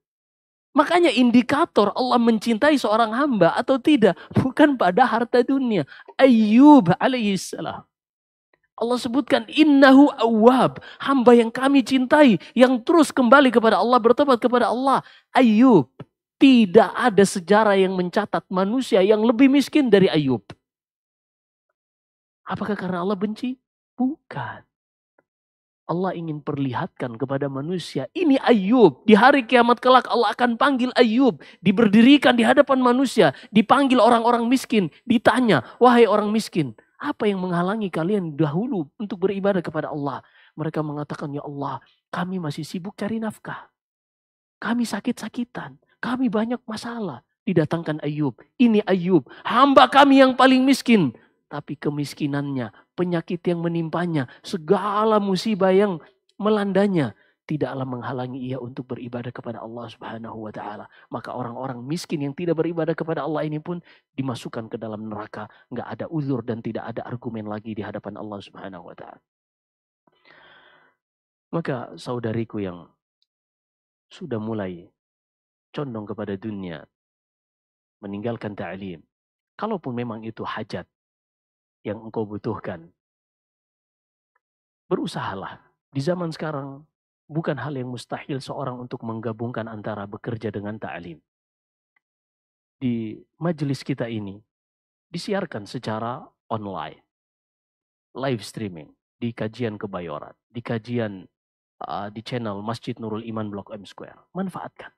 Makanya indikator Allah mencintai seorang hamba atau tidak bukan pada harta dunia. Ayub alaihissalam. Allah sebutkan innahu awab, hamba yang kami cintai yang terus kembali kepada Allah bertobat kepada Allah. Ayub tidak ada sejarah yang mencatat manusia yang lebih miskin dari Ayub. Apakah karena Allah benci? Bukan. Allah ingin perlihatkan kepada manusia, ini Ayub. Di hari kiamat kelak Allah akan panggil Ayub, diberdirikan di hadapan manusia, dipanggil orang-orang miskin, ditanya, "Wahai orang miskin, apa yang menghalangi kalian dahulu untuk beribadah kepada Allah?" Mereka mengatakan, "Ya Allah, kami masih sibuk cari nafkah. Kami sakit-sakitan, kami banyak masalah." Didatangkan Ayub, ini Ayub, hamba kami yang paling miskin, tapi kemiskinannya, penyakit yang menimpanya, segala musibah yang melandanya tidaklah menghalangi ia untuk beribadah kepada Allah Subhanahu wa taala. Maka orang-orang miskin yang tidak beribadah kepada Allah ini pun dimasukkan ke dalam neraka, nggak ada uzur dan tidak ada argumen lagi di hadapan Allah Subhanahu wa taala. Maka saudariku yang sudah mulai condong kepada dunia, meninggalkan ta'lim, kalaupun memang itu hajat, yang engkau butuhkan. Berusahalah. Di zaman sekarang bukan hal yang mustahil seorang untuk menggabungkan antara bekerja dengan ta'lim. Di majelis kita ini disiarkan secara online. Live streaming di kajian Kebayoran, di kajian uh, di channel Masjid Nurul Iman Blok M Square. Manfaatkan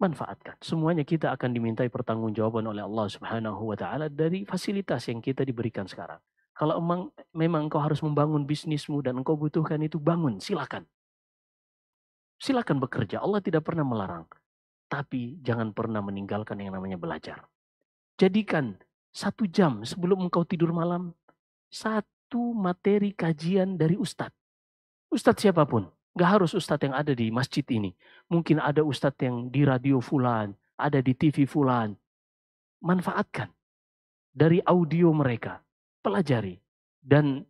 manfaatkan. Semuanya kita akan dimintai pertanggungjawaban oleh Allah Subhanahu wa taala dari fasilitas yang kita diberikan sekarang. Kalau emang memang engkau harus membangun bisnismu dan engkau butuhkan itu bangun, silakan. Silakan bekerja, Allah tidak pernah melarang. Tapi jangan pernah meninggalkan yang namanya belajar. Jadikan satu jam sebelum engkau tidur malam, satu materi kajian dari ustadz. Ustadz siapapun, Gak harus ustadz yang ada di masjid ini. Mungkin ada ustadz yang di radio fulan, ada di TV fulan. Manfaatkan dari audio mereka. Pelajari. Dan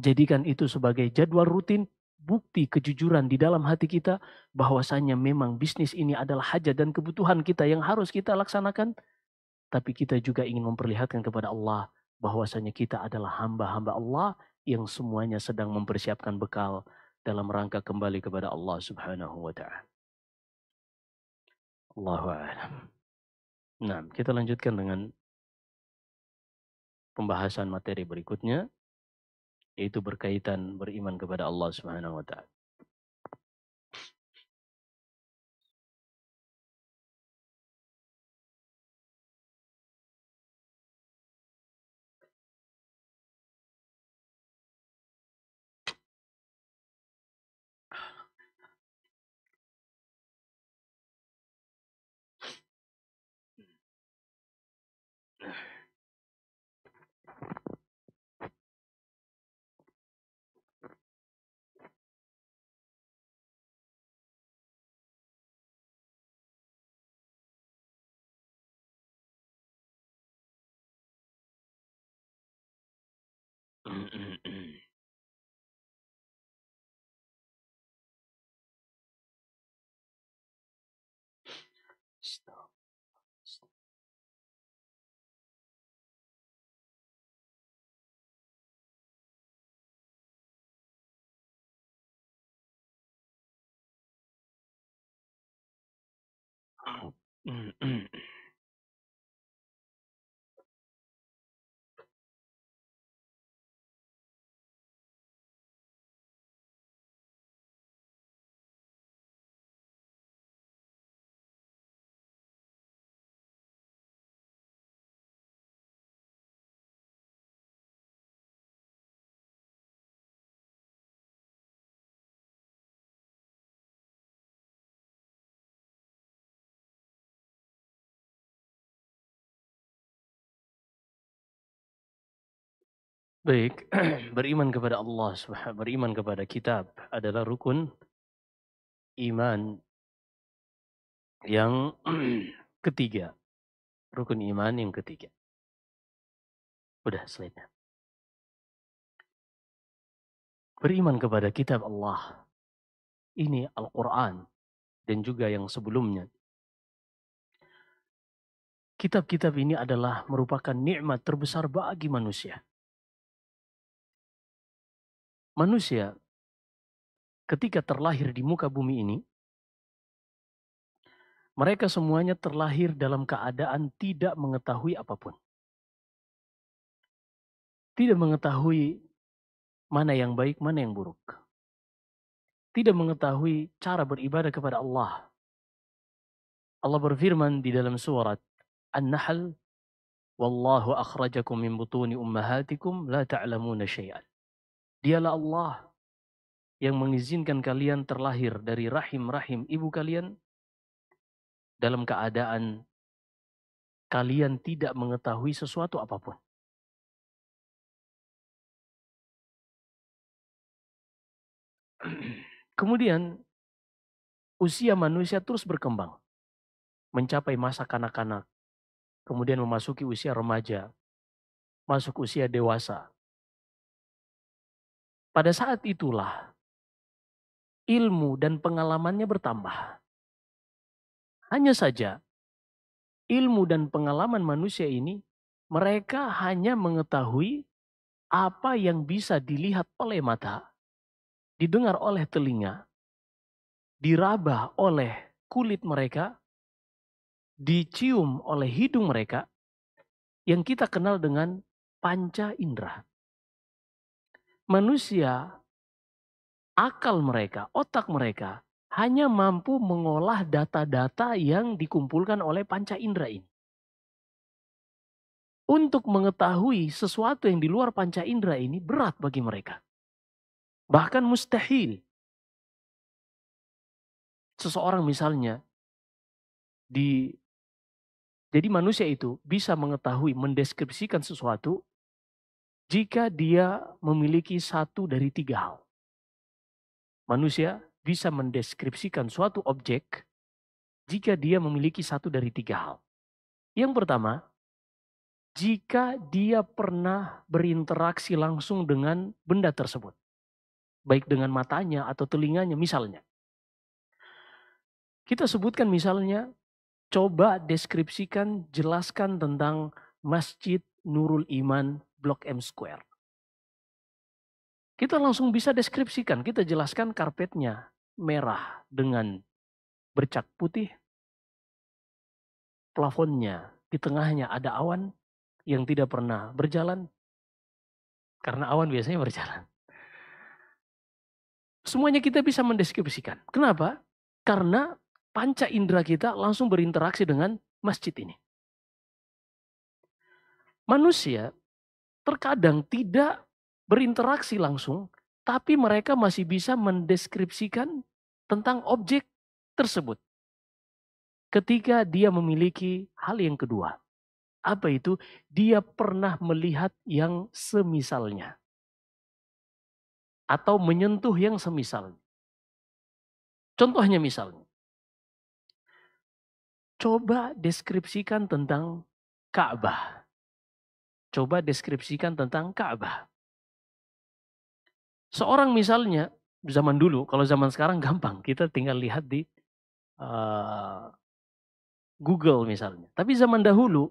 jadikan itu sebagai jadwal rutin, bukti kejujuran di dalam hati kita bahwasanya memang bisnis ini adalah hajat dan kebutuhan kita yang harus kita laksanakan. Tapi kita juga ingin memperlihatkan kepada Allah bahwasanya kita adalah hamba-hamba Allah yang semuanya sedang mempersiapkan bekal dalam rangka kembali kepada Allah Subhanahu wa taala. Allahu a'lam. Nah, kita lanjutkan dengan pembahasan materi berikutnya yaitu berkaitan beriman kepada Allah Subhanahu wa taala. 嗯嗯。Baik, *clears throat* beriman kepada Allah beriman kepada kitab adalah rukun iman yang *clears throat* ketiga. Rukun iman yang ketiga. Udah selainnya. Beriman kepada kitab Allah. Ini Al-Quran dan juga yang sebelumnya. Kitab-kitab ini adalah merupakan nikmat terbesar bagi manusia manusia ketika terlahir di muka bumi ini, mereka semuanya terlahir dalam keadaan tidak mengetahui apapun. Tidak mengetahui mana yang baik, mana yang buruk. Tidak mengetahui cara beribadah kepada Allah. Allah berfirman di dalam surat An-Nahl, Wallahu akhrajakum min butuni ummahatikum la ta'lamuna syai'an. Dialah Allah yang mengizinkan kalian terlahir dari rahim-rahim ibu kalian dalam keadaan kalian tidak mengetahui sesuatu apapun. *clears throat* Kemudian usia manusia terus berkembang, mencapai masa kanak-kanak, kemudian memasuki usia remaja, masuk usia dewasa, pada saat itulah ilmu dan pengalamannya bertambah. Hanya saja ilmu dan pengalaman manusia ini mereka hanya mengetahui apa yang bisa dilihat oleh mata, didengar oleh telinga, diraba oleh kulit mereka, dicium oleh hidung mereka, yang kita kenal dengan panca indera manusia, akal mereka, otak mereka hanya mampu mengolah data-data yang dikumpulkan oleh panca indera ini. Untuk mengetahui sesuatu yang di luar panca indera ini berat bagi mereka. Bahkan mustahil. Seseorang misalnya di jadi manusia itu bisa mengetahui, mendeskripsikan sesuatu jika dia memiliki satu dari tiga hal. Manusia bisa mendeskripsikan suatu objek jika dia memiliki satu dari tiga hal. Yang pertama, jika dia pernah berinteraksi langsung dengan benda tersebut, baik dengan matanya atau telinganya, misalnya. Kita sebutkan misalnya, coba deskripsikan, jelaskan tentang Masjid Nurul Iman blok M square. Kita langsung bisa deskripsikan, kita jelaskan karpetnya merah dengan bercak putih. Plafonnya di tengahnya ada awan yang tidak pernah berjalan karena awan biasanya berjalan. Semuanya kita bisa mendeskripsikan. Kenapa? Karena panca indera kita langsung berinteraksi dengan masjid ini. Manusia terkadang tidak berinteraksi langsung, tapi mereka masih bisa mendeskripsikan tentang objek tersebut. Ketika dia memiliki hal yang kedua, apa itu? Dia pernah melihat yang semisalnya atau menyentuh yang semisalnya. Contohnya misalnya, coba deskripsikan tentang Ka'bah. Coba deskripsikan tentang Ka'bah. Seorang misalnya, zaman dulu, kalau zaman sekarang *laughs* gampang. Kita tinggal lihat di uh, Google misalnya. Tapi zaman dahulu,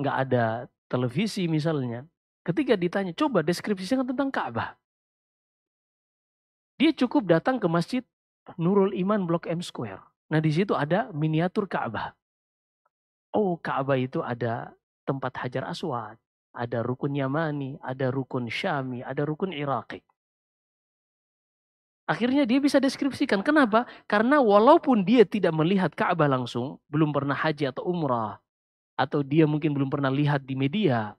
nggak ada televisi misalnya. Ketika ditanya, coba deskripsikan tentang Ka'bah. Dia cukup datang ke masjid Nurul Iman Blok M Square. Nah di situ ada miniatur Ka'bah. Oh Ka'bah itu ada tempat Hajar Aswad, ada rukun Yamani, ada rukun Syami, ada rukun Iraqi. Akhirnya dia bisa deskripsikan. Kenapa? Karena walaupun dia tidak melihat Ka'bah langsung, belum pernah haji atau umrah, atau dia mungkin belum pernah lihat di media,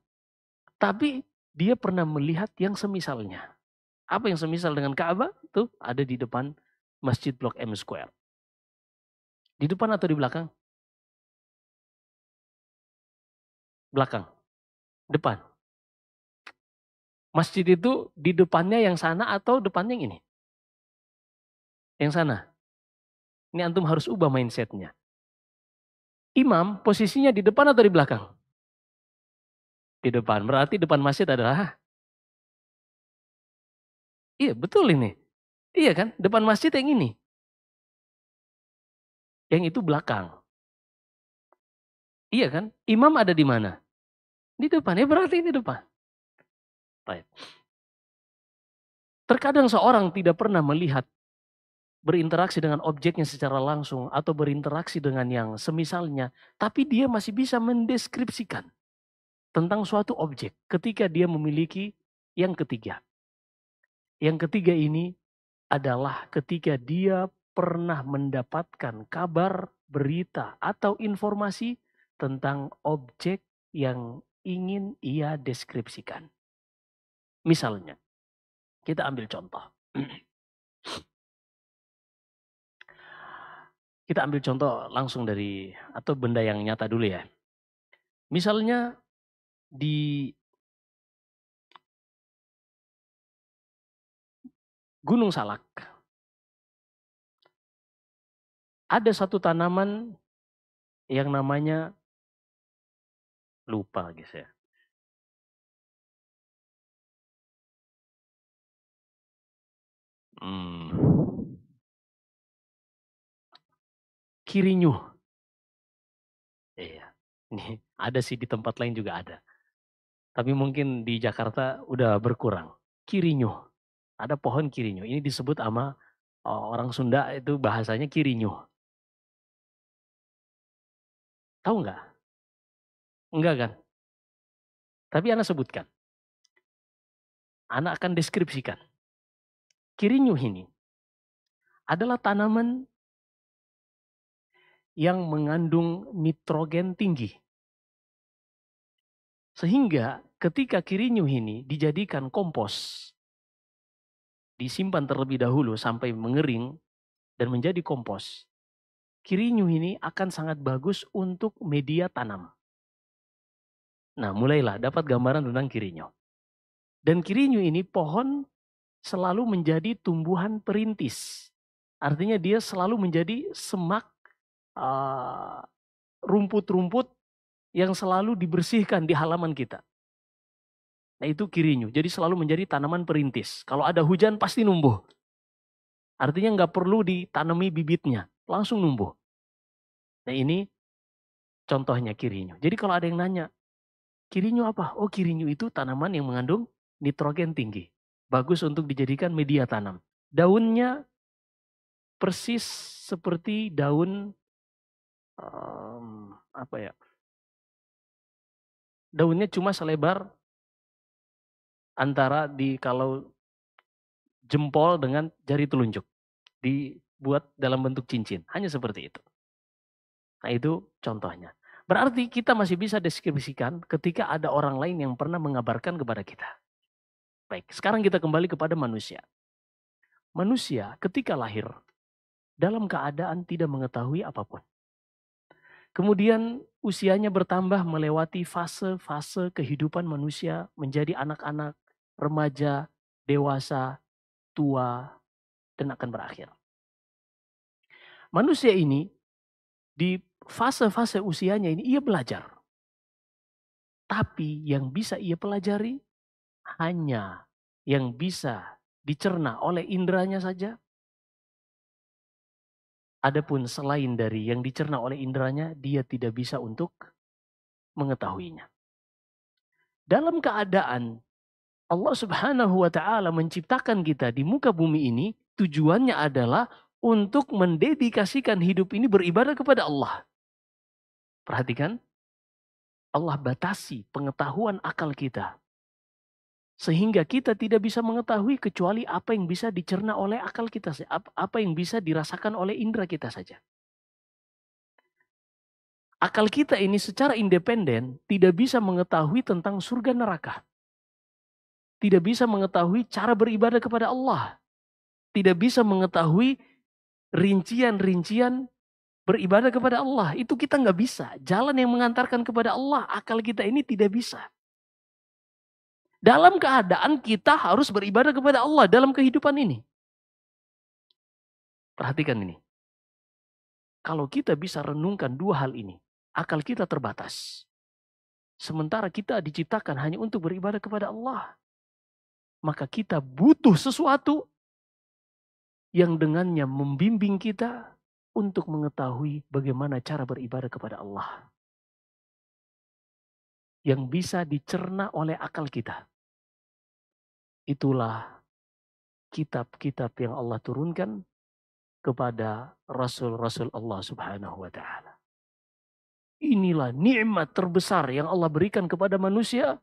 tapi dia pernah melihat yang semisalnya. Apa yang semisal dengan Ka'bah? Itu ada di depan Masjid Blok M Square. Di depan atau di belakang? belakang, depan. Masjid itu di depannya yang sana atau depannya yang ini? Yang sana. Ini antum harus ubah mindsetnya. Imam posisinya di depan atau di belakang? Di depan. Berarti depan masjid adalah Iya, betul ini. Iya kan? Depan masjid yang ini. Yang itu belakang. Iya kan? Imam ada di mana? Di depan, ya berarti ini depan. Baik. Terkadang seorang tidak pernah melihat berinteraksi dengan objeknya secara langsung atau berinteraksi dengan yang semisalnya, tapi dia masih bisa mendeskripsikan tentang suatu objek ketika dia memiliki yang ketiga. Yang ketiga ini adalah ketika dia pernah mendapatkan kabar, berita, atau informasi tentang objek yang ingin ia deskripsikan. Misalnya, kita ambil contoh. *clears throat* kita ambil contoh langsung dari atau benda yang nyata dulu ya. Misalnya di Gunung Salak ada satu tanaman yang namanya lupa guys ya Hmm. Kirinyu. Iya. Nih, *laughs* ada sih di tempat lain juga ada. Tapi mungkin di Jakarta udah berkurang. Kirinyu. Ada pohon kirinyu. Ini disebut sama eh, orang Sunda itu bahasanya kirinyu. Tahu nggak? Enggak kan? Tapi anak sebutkan. Anak akan deskripsikan. Kirinyu ini adalah tanaman yang mengandung nitrogen tinggi. Sehingga ketika kirinyu ini dijadikan kompos, disimpan terlebih dahulu sampai mengering dan menjadi kompos, kirinyu ini akan sangat bagus untuk media tanam. Nah, mulailah dapat gambaran tentang kirinyo. Dan kirinyo ini pohon selalu menjadi tumbuhan perintis. Artinya dia selalu menjadi semak rumput eh, rumput-rumput yang selalu dibersihkan di halaman kita. Nah itu kirinyo. Jadi selalu menjadi tanaman perintis. Kalau ada hujan pasti numbuh. Artinya nggak perlu ditanami bibitnya. Langsung numbuh. Nah ini contohnya kirinyo. Jadi kalau ada yang nanya, Kirinyu apa? Oh kirinyu itu tanaman yang mengandung nitrogen tinggi. Bagus untuk dijadikan media tanam. Daunnya persis seperti daun um, apa ya? Daunnya cuma selebar antara di kalau jempol dengan jari telunjuk. Dibuat dalam bentuk cincin. Hanya seperti itu. Nah itu contohnya. Berarti kita masih bisa deskripsikan ketika ada orang lain yang pernah mengabarkan kepada kita. Baik, sekarang kita kembali kepada manusia. Manusia ketika lahir dalam keadaan tidak mengetahui apapun. Kemudian usianya bertambah melewati fase-fase kehidupan manusia menjadi anak-anak, remaja, dewasa, tua, dan akan berakhir. Manusia ini di fase-fase usianya ini ia belajar. Tapi yang bisa ia pelajari hanya yang bisa dicerna oleh inderanya saja. Adapun selain dari yang dicerna oleh inderanya, dia tidak bisa untuk mengetahuinya. Dalam keadaan Allah Subhanahu wa taala menciptakan kita di muka bumi ini, tujuannya adalah untuk mendedikasikan hidup ini beribadah kepada Allah. Perhatikan, Allah batasi pengetahuan akal kita. Sehingga kita tidak bisa mengetahui kecuali apa yang bisa dicerna oleh akal kita, apa yang bisa dirasakan oleh indera kita saja. Akal kita ini secara independen tidak bisa mengetahui tentang surga neraka. Tidak bisa mengetahui cara beribadah kepada Allah. Tidak bisa mengetahui rincian-rincian beribadah kepada Allah. Itu kita nggak bisa. Jalan yang mengantarkan kepada Allah, akal kita ini tidak bisa. Dalam keadaan kita harus beribadah kepada Allah dalam kehidupan ini. Perhatikan ini. Kalau kita bisa renungkan dua hal ini, akal kita terbatas. Sementara kita diciptakan hanya untuk beribadah kepada Allah. Maka kita butuh sesuatu yang dengannya membimbing kita untuk mengetahui bagaimana cara beribadah kepada Allah. Yang bisa dicerna oleh akal kita. Itulah kitab-kitab yang Allah turunkan kepada rasul-rasul Allah Subhanahu wa taala. Inilah nikmat terbesar yang Allah berikan kepada manusia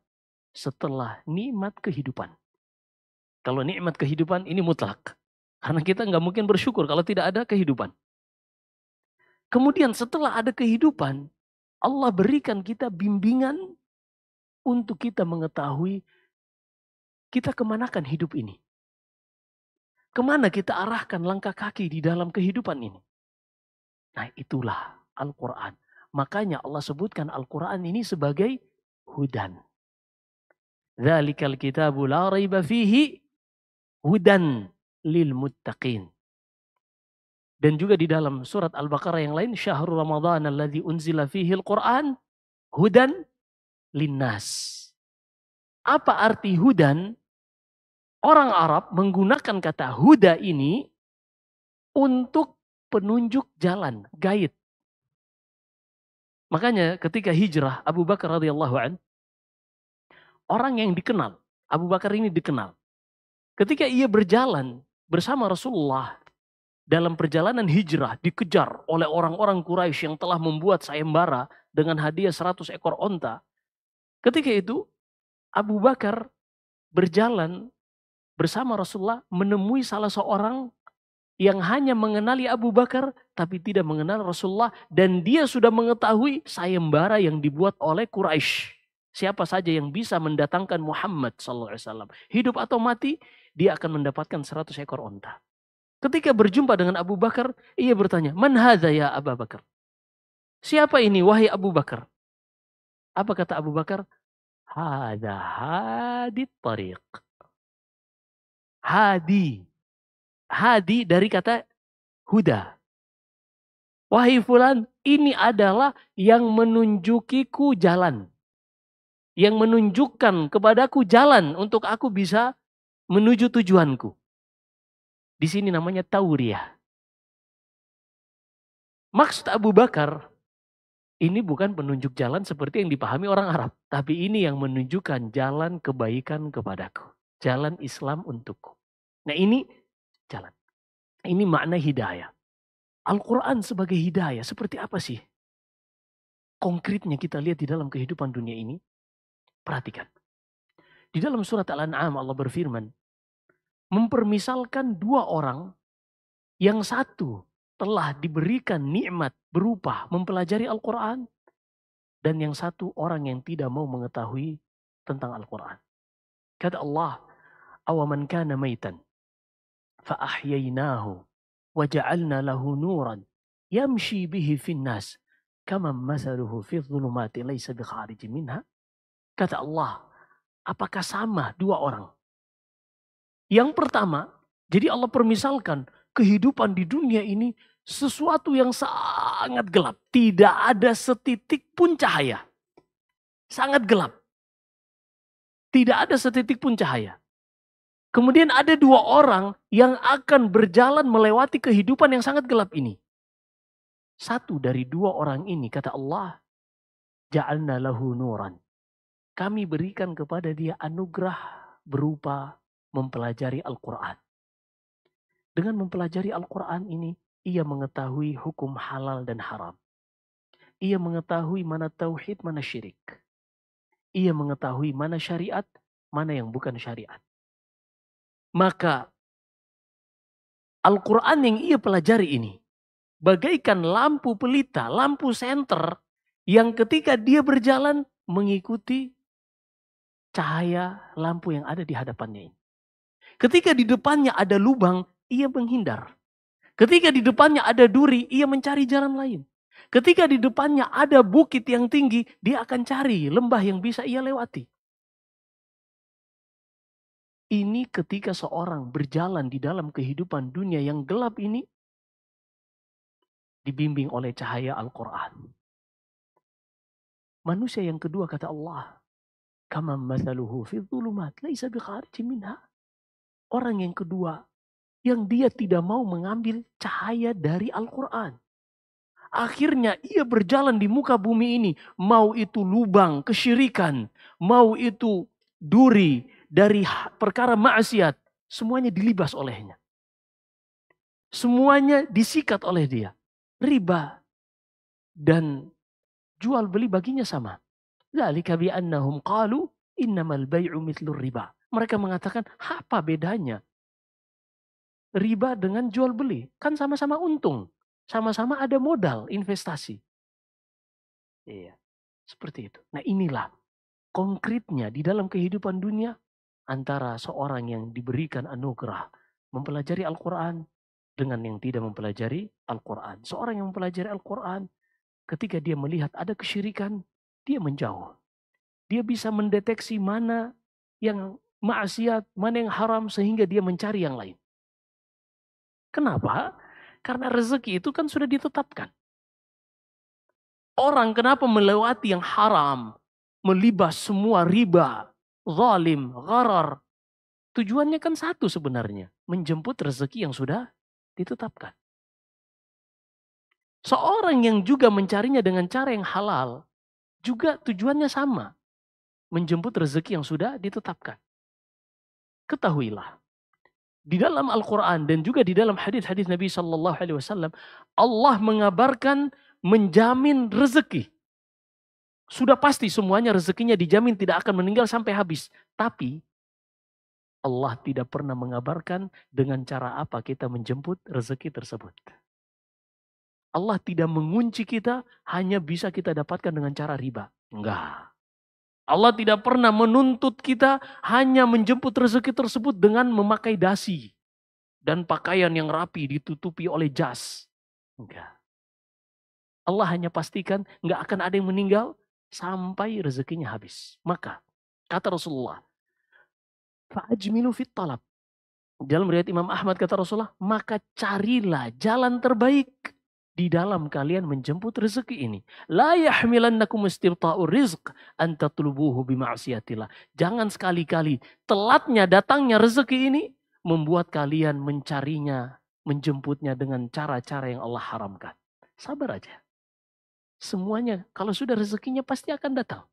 setelah nikmat kehidupan. Kalau nikmat kehidupan ini mutlak. Karena kita nggak mungkin bersyukur kalau tidak ada kehidupan. Kemudian setelah ada kehidupan, Allah berikan kita bimbingan untuk kita mengetahui kita kemanakan hidup ini. Kemana kita arahkan langkah kaki di dalam kehidupan ini. Nah itulah Al-Quran. Makanya Allah sebutkan Al-Quran ini sebagai hudan. Zalikal kitabu la raiba hudan lil muttaqin. Dan juga di dalam surat Al-Baqarah yang lain, syahrul Ramadan alladzi unzila fihi al-Qur'an hudan linnas. Apa arti hudan? Orang Arab menggunakan kata huda ini untuk penunjuk jalan, guide. Makanya ketika hijrah Abu Bakar radhiyallahu an orang yang dikenal, Abu Bakar ini dikenal. Ketika ia berjalan bersama Rasulullah dalam perjalanan hijrah dikejar oleh orang-orang Quraisy yang telah membuat sayembara dengan hadiah 100 ekor onta. Ketika itu Abu Bakar berjalan bersama Rasulullah menemui salah seorang yang hanya mengenali Abu Bakar tapi tidak mengenal Rasulullah dan dia sudah mengetahui sayembara yang dibuat oleh Quraisy. Siapa saja yang bisa mendatangkan Muhammad sallallahu alaihi wasallam, hidup atau mati, dia akan mendapatkan 100 ekor onta. Ketika berjumpa dengan Abu Bakar, ia bertanya, Man hadha ya Abu Bakar? Siapa ini wahai Abu Bakar? Apa kata Abu Bakar? Hadha hadi tariq. Hadi. Hadi dari kata huda. Wahai fulan, ini adalah yang menunjukiku jalan. Yang menunjukkan kepadaku jalan untuk aku bisa menuju tujuanku. Di sini namanya tauriah. Maksud Abu Bakar ini bukan penunjuk jalan seperti yang dipahami orang Arab, tapi ini yang menunjukkan jalan kebaikan kepadaku, jalan Islam untukku. Nah, ini jalan. Ini makna hidayah. Al-Qur'an sebagai hidayah seperti apa sih? Konkretnya kita lihat di dalam kehidupan dunia ini. Perhatikan. Di dalam surat Al-An'am Allah berfirman, mempermisalkan dua orang yang satu telah diberikan nikmat berupa mempelajari Al-Quran dan yang satu orang yang tidak mau mengetahui tentang Al-Quran. Kata Allah, awaman kana maitan fa'ahyainahu waja'alna lahu nuran yamshi bihi finnas kama masaluhu fi laysa minha. Kata Allah, Apakah sama dua orang? Yang pertama, jadi Allah permisalkan kehidupan di dunia ini sesuatu yang sangat gelap. Tidak ada setitik pun cahaya. Sangat gelap. Tidak ada setitik pun cahaya. Kemudian ada dua orang yang akan berjalan melewati kehidupan yang sangat gelap ini. Satu dari dua orang ini kata Allah, ja'alna lahu nuran kami berikan kepada dia anugerah berupa mempelajari Al-Quran. Dengan mempelajari Al-Quran ini, ia mengetahui hukum halal dan haram. Ia mengetahui mana tauhid, mana syirik. Ia mengetahui mana syariat, mana yang bukan syariat. Maka Al-Quran yang ia pelajari ini bagaikan lampu pelita, lampu senter yang ketika dia berjalan mengikuti cahaya lampu yang ada di hadapannya ini. Ketika di depannya ada lubang, ia menghindar. Ketika di depannya ada duri, ia mencari jalan lain. Ketika di depannya ada bukit yang tinggi, dia akan cari lembah yang bisa ia lewati. Ini ketika seorang berjalan di dalam kehidupan dunia yang gelap ini, dibimbing oleh cahaya Al-Quran. Manusia yang kedua kata Allah, Kama masaluhu fi dhulumat laisa bikhariji minha. Orang yang kedua yang dia tidak mau mengambil cahaya dari Al-Qur'an. Akhirnya ia berjalan di muka bumi ini, mau itu lubang kesyirikan, mau itu duri dari perkara maksiat, semuanya dilibas olehnya. Semuanya disikat oleh dia. Riba dan jual beli baginya sama qalu innamal riba. Mereka mengatakan, apa bedanya? Riba dengan jual beli. Kan sama-sama untung. Sama-sama ada modal investasi. Iya. Seperti itu. Nah inilah konkretnya di dalam kehidupan dunia antara seorang yang diberikan anugerah mempelajari Al-Quran dengan yang tidak mempelajari Al-Quran. Seorang yang mempelajari Al-Quran ketika dia melihat ada kesyirikan, dia menjauh. Dia bisa mendeteksi mana yang maksiat, mana yang haram sehingga dia mencari yang lain. Kenapa? Karena rezeki itu kan sudah ditetapkan. Orang kenapa melewati yang haram, melibas semua riba, zalim, gharar. Tujuannya kan satu sebenarnya, menjemput rezeki yang sudah ditetapkan. Seorang yang juga mencarinya dengan cara yang halal, juga tujuannya sama. Menjemput rezeki yang sudah ditetapkan. Ketahuilah. Di dalam Al-Quran dan juga di dalam hadis-hadis Nabi Sallallahu Alaihi Wasallam, Allah mengabarkan menjamin rezeki. Sudah pasti semuanya rezekinya dijamin tidak akan meninggal sampai habis. Tapi Allah tidak pernah mengabarkan dengan cara apa kita menjemput rezeki tersebut. Allah tidak mengunci kita, hanya bisa kita dapatkan dengan cara riba. Enggak. Allah tidak pernah menuntut kita hanya menjemput rezeki tersebut dengan memakai dasi dan pakaian yang rapi ditutupi oleh jas. Enggak. Allah hanya pastikan enggak akan ada yang meninggal sampai rezekinya habis. Maka kata Rasulullah, fa'ajmilu fit talab. Dalam riwayat Imam Ahmad kata Rasulullah, maka carilah jalan terbaik di dalam kalian menjemput rezeki ini. La yahmilannakum istibta'ur rizq anta tulubuhu bima'asiyatillah. Jangan sekali-kali telatnya datangnya rezeki ini membuat kalian mencarinya, menjemputnya dengan cara-cara yang Allah haramkan. Sabar aja. Semuanya kalau sudah rezekinya pasti akan datang.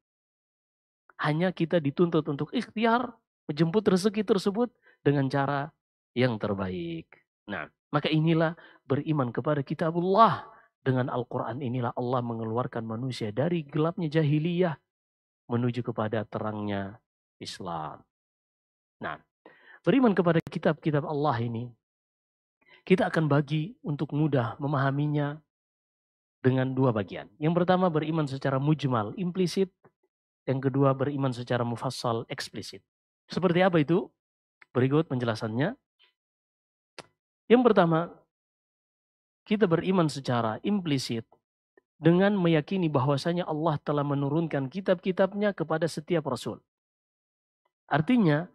Hanya kita dituntut untuk ikhtiar menjemput rezeki tersebut dengan cara yang terbaik. Nah, maka inilah beriman kepada kitab Allah Dengan Al-Quran inilah Allah mengeluarkan manusia dari gelapnya jahiliyah menuju kepada terangnya Islam. Nah, beriman kepada kitab-kitab Allah ini, kita akan bagi untuk mudah memahaminya dengan dua bagian. Yang pertama beriman secara mujmal, implisit. Yang kedua beriman secara mufassal, eksplisit. Seperti apa itu? Berikut penjelasannya. Yang pertama, kita beriman secara implisit dengan meyakini bahwasanya Allah telah menurunkan kitab-kitabnya kepada setiap rasul. Artinya,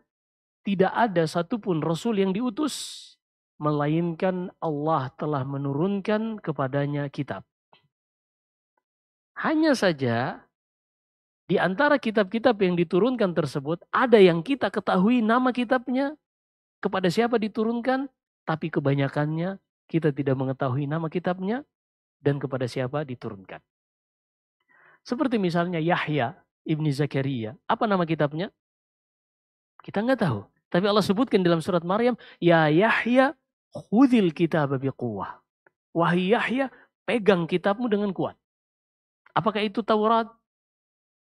tidak ada satupun rasul yang diutus melainkan Allah telah menurunkan kepadanya kitab. Hanya saja di antara kitab-kitab yang diturunkan tersebut ada yang kita ketahui nama kitabnya, kepada siapa diturunkan, tapi kebanyakannya kita tidak mengetahui nama kitabnya dan kepada siapa diturunkan. Seperti misalnya Yahya ibni Zakaria, apa nama kitabnya? Kita nggak tahu. Tapi Allah sebutkan dalam surat Maryam, Ya Yahya khudil kitab biquwah. Wahai Yahya, pegang kitabmu dengan kuat. Apakah itu Taurat?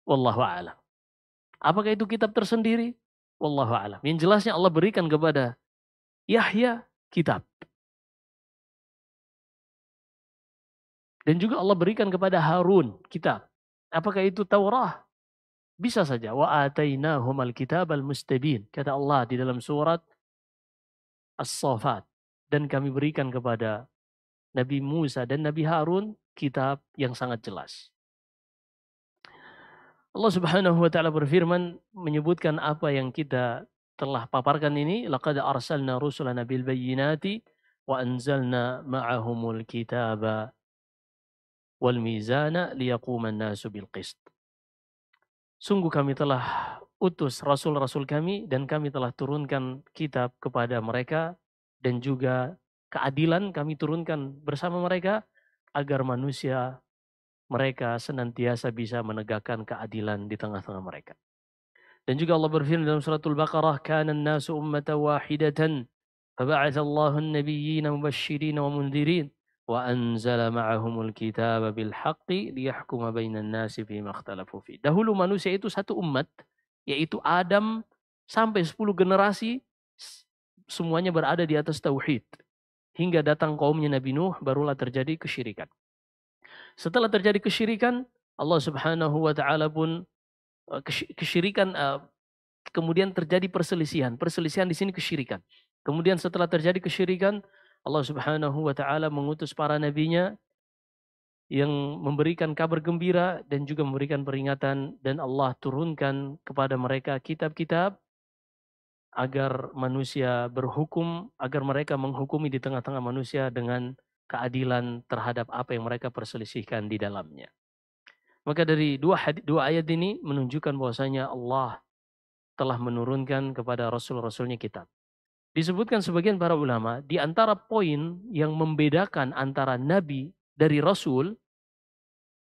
Wallahu a'lam. Apakah itu kitab tersendiri? Wallahu a'lam. Yang jelasnya Allah berikan kepada Yahya kitab. Dan juga Allah berikan kepada Harun kitab. Apakah itu Taurat? Bisa saja wa atainahum al mustabin Kata Allah di dalam surat as safat dan kami berikan kepada Nabi Musa dan Nabi Harun kitab yang sangat jelas. Allah Subhanahu wa taala berfirman menyebutkan apa yang kita telah paparkan ini laqad arsalna rusulana bil bayyinati wa anzalna ma'ahumul kitaba wal mizana liyaquman nasu bil qist sungguh kami telah utus rasul-rasul kami dan kami telah turunkan kitab kepada mereka dan juga keadilan kami turunkan bersama mereka agar manusia mereka senantiasa bisa menegakkan keadilan di tengah-tengah mereka. Dan juga Allah berfirman dalam suratul Baqarah, "Kana an-nasu ummatan wahidatan, faba'atha Allahu an-nabiyyina mubasysyirin wa mundhirin wa anzala ma'ahumul kitaba bil haqqi liyahkuma bainan nasi fima ikhtalafu fi." Dahulu manusia itu satu umat, yaitu Adam sampai 10 generasi semuanya berada di atas tauhid. Hingga datang kaumnya Nabi Nuh barulah terjadi kesyirikan. Setelah terjadi kesyirikan, Allah Subhanahu wa taala pun Eh, kesyirikan eh, kemudian terjadi perselisihan. Perselisihan di sini kesyirikan. Kemudian setelah terjadi kesyirikan, Allah Subhanahu wa taala mengutus para nabinya yang memberikan kabar gembira dan juga memberikan peringatan dan Allah turunkan kepada mereka kitab-kitab agar manusia berhukum, agar mereka menghukumi di tengah-tengah manusia dengan keadilan terhadap apa yang mereka perselisihkan di dalamnya. Maka dari dua, hadith, dua ayat ini menunjukkan bahwasanya Allah telah menurunkan kepada Rasul-Rasulnya kitab. Disebutkan sebagian para ulama, di antara poin yang membedakan antara Nabi dari Rasul,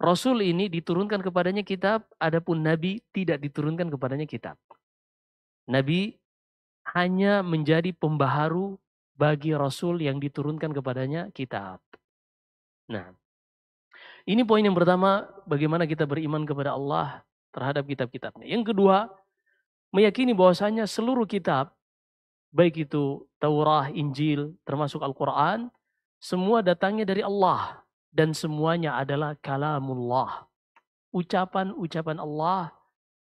Rasul ini diturunkan kepadanya kitab, adapun Nabi tidak diturunkan kepadanya kitab. Nabi hanya menjadi pembaharu bagi Rasul yang diturunkan kepadanya kitab. Nah, ini poin yang pertama, bagaimana kita beriman kepada Allah terhadap kitab-kitabnya. Yang kedua, meyakini bahwasanya seluruh kitab, baik itu Taurat, Injil, termasuk Al-Quran, semua datangnya dari Allah dan semuanya adalah kalamullah. Ucapan-ucapan Allah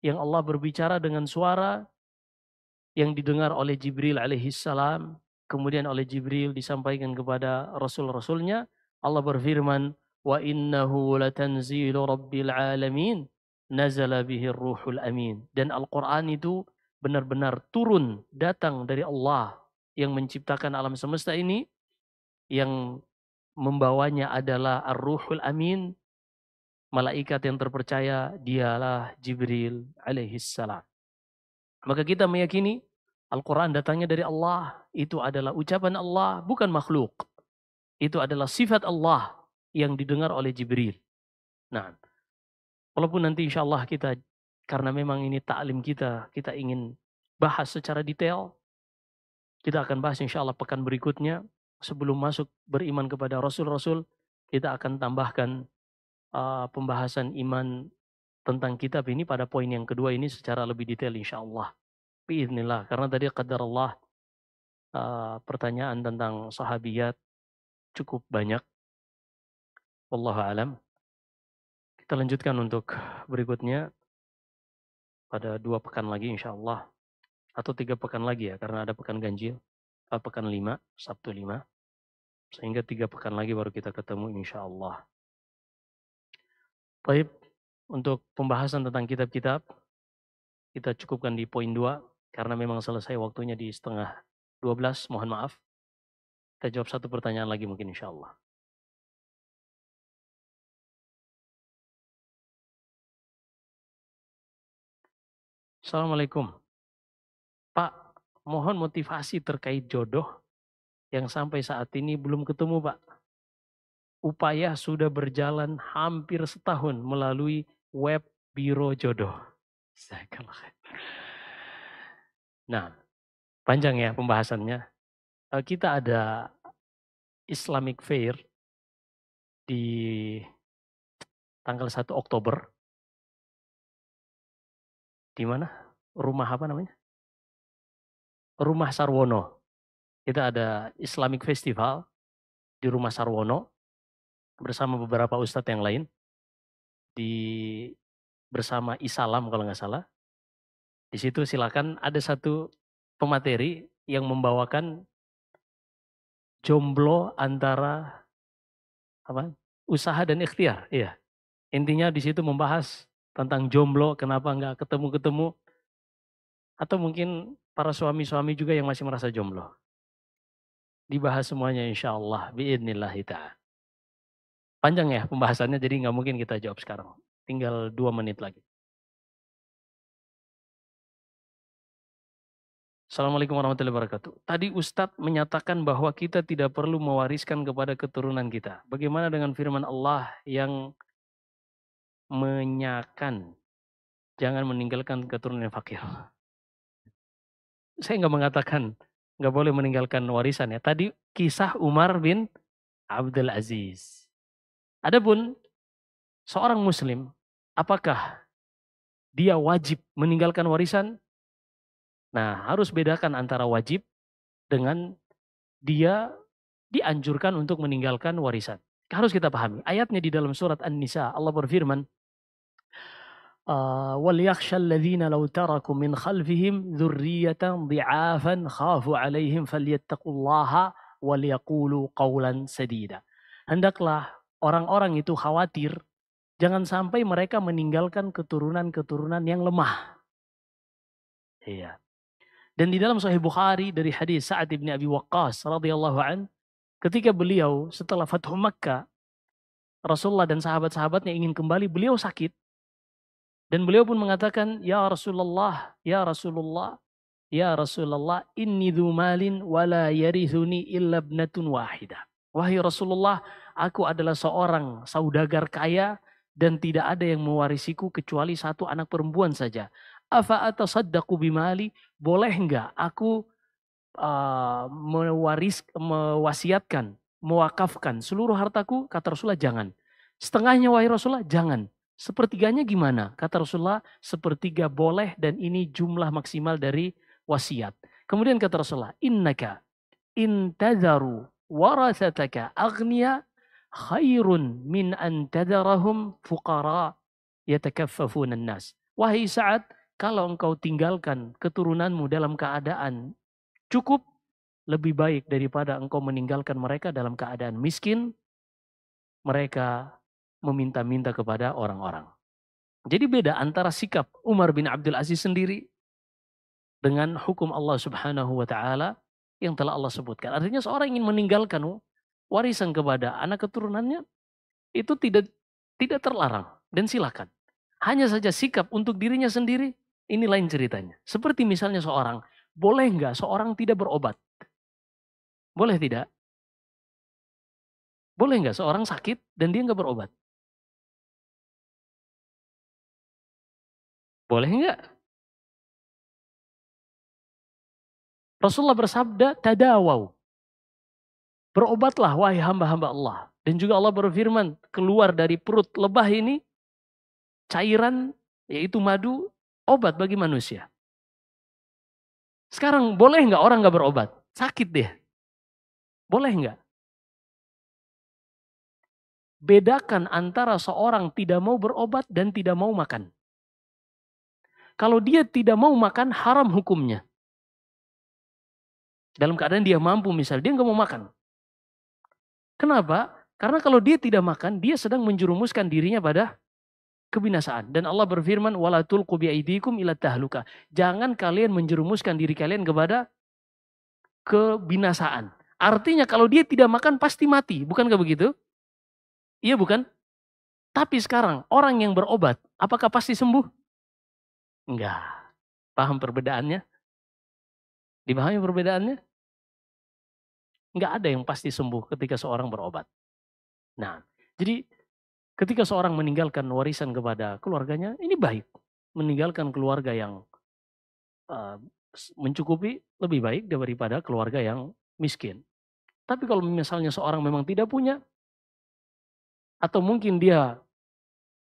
yang Allah berbicara dengan suara yang didengar oleh Jibril alaihi salam, kemudian oleh Jibril disampaikan kepada rasul-rasulnya, Allah berfirman, وَإِنَّهُ لَتَنْزِيلُ رَبِّ الْعَالَمِينَ نَزَلَ بِهِ الرُّوحُ الْأَمِينَ Dan Al-Quran itu benar-benar turun, datang dari Allah yang menciptakan alam semesta ini, yang membawanya adalah Ar-Ruhul Amin, malaikat yang terpercaya, dialah Jibril alaihissalam. Maka kita meyakini Al-Quran datangnya dari Allah, itu adalah ucapan Allah, bukan makhluk. Itu adalah sifat Allah, yang didengar oleh Jibril. Nah, walaupun nanti insya Allah kita, karena memang ini taklim kita, kita ingin bahas secara detail, kita akan bahas insya Allah pekan berikutnya, sebelum masuk beriman kepada Rasul-Rasul, kita akan tambahkan uh, pembahasan iman tentang kitab ini pada poin yang kedua ini secara lebih detail insya Allah. Bi'idnillah, karena tadi qadar Allah uh, pertanyaan tentang sahabiyat cukup banyak Wallahu alam. Kita lanjutkan untuk berikutnya pada dua pekan lagi insya Allah atau tiga pekan lagi ya karena ada pekan ganjil ah, pekan lima Sabtu lima sehingga tiga pekan lagi baru kita ketemu insya Allah. Baik, untuk pembahasan tentang kitab-kitab, kita cukupkan di poin dua karena memang selesai waktunya di setengah dua belas mohon maaf. Kita jawab satu pertanyaan lagi mungkin insya Allah. Assalamualaikum. Pak, mohon motivasi terkait jodoh yang sampai saat ini belum ketemu Pak. Upaya sudah berjalan hampir setahun melalui web Biro Jodoh. Nah, panjang ya pembahasannya. Eh, kita ada Islamic Fair di tanggal 1 Oktober di mana? Rumah apa namanya? Rumah Sarwono. Kita ada Islamic Festival di Rumah Sarwono bersama beberapa ustadz yang lain di bersama Isalam kalau nggak salah. Di situ silakan ada satu pemateri yang membawakan jomblo antara apa usaha dan ikhtiar. Iya. Intinya di situ membahas tentang jomblo, kenapa nggak ketemu-ketemu. Atau mungkin para suami-suami juga yang masih merasa jomblo. Dibahas semuanya insya Allah, biidnillahi kita. Panjang ya pembahasannya, jadi nggak mungkin kita jawab sekarang. Tinggal dua menit lagi. Assalamualaikum warahmatullahi wabarakatuh. Tadi Ustadz menyatakan bahwa kita tidak perlu mewariskan kepada keturunan kita. Bagaimana dengan firman Allah yang menyakan. Jangan meninggalkan keturunan yang fakir. Saya nggak mengatakan nggak boleh meninggalkan warisan ya. Tadi kisah Umar bin Abdul Aziz. Adapun seorang muslim, apakah dia wajib meninggalkan warisan? Nah, harus bedakan antara wajib dengan dia dianjurkan untuk meninggalkan warisan. Harus kita pahami. Ayatnya di dalam surat An-Nisa, Allah berfirman, وليخشى الذين لو تركوا من خلفهم ذرية ضعافا خافوا عليهم فليتقوا الله Hendaklah orang-orang itu khawatir jangan sampai mereka meninggalkan keturunan-keturunan yang lemah. Iya. Dan di dalam Sahih Bukhari dari hadis Sa'ad bin Abi Waqqas radhiyallahu an ketika beliau setelah Fathu Makkah Rasulullah dan sahabat-sahabatnya ingin kembali, beliau sakit dan beliau pun mengatakan, Ya Rasulullah, Ya Rasulullah, Ya Rasulullah, inni dhumalin wala yarithuni illa bnatun wahidah. Wahai Rasulullah, aku adalah seorang saudagar kaya dan tidak ada yang mewarisiku kecuali satu anak perempuan saja. Afa atasaddaqu bimali? Boleh enggak aku uh, mewaris mewasiatkan, mewakafkan seluruh hartaku? Kata Rasulullah, jangan. Setengahnya wahai Rasulullah, jangan. Sepertiganya gimana? Kata Rasulullah, sepertiga boleh dan ini jumlah maksimal dari wasiat. Kemudian kata Rasulullah, innaka intazaru warasataka agniya khairun min antadarahum fuqara yatakaffafun nas. Wahai saat kalau engkau tinggalkan keturunanmu dalam keadaan cukup lebih baik daripada engkau meninggalkan mereka dalam keadaan miskin, mereka meminta-minta kepada orang-orang. Jadi beda antara sikap Umar bin Abdul Aziz sendiri dengan hukum Allah Subhanahu wa taala yang telah Allah sebutkan. Artinya seorang ingin meninggalkan warisan kepada anak keturunannya itu tidak tidak terlarang dan silakan. Hanya saja sikap untuk dirinya sendiri ini lain ceritanya. Seperti misalnya seorang boleh enggak seorang tidak berobat? Boleh tidak? Boleh enggak seorang sakit dan dia enggak berobat? Boleh enggak? Rasulullah bersabda, tadawaw. Berobatlah wahai hamba-hamba Allah. Dan juga Allah berfirman, keluar dari perut lebah ini, cairan yaitu madu, obat bagi manusia. Sekarang boleh enggak orang nggak berobat? Sakit deh Boleh enggak? Bedakan antara seorang tidak mau berobat dan tidak mau makan. Kalau dia tidak mau makan, haram hukumnya. Dalam keadaan dia mampu misalnya, dia nggak mau makan. Kenapa? Karena kalau dia tidak makan, dia sedang menjerumuskan dirinya pada kebinasaan. Dan Allah berfirman, walatul kubiaidikum ila tahluka. Jangan kalian menjerumuskan diri kalian kepada kebinasaan. Artinya kalau dia tidak makan pasti mati, bukankah begitu? Iya bukan? Tapi sekarang orang yang berobat, apakah pasti sembuh? Enggak. Paham perbedaannya? Dipahami perbedaannya? Enggak ada yang pasti sembuh ketika seorang berobat. Nah, jadi ketika seorang meninggalkan warisan kepada keluarganya, ini baik. Meninggalkan keluarga yang uh, mencukupi lebih baik daripada keluarga yang miskin. Tapi kalau misalnya seorang memang tidak punya, atau mungkin dia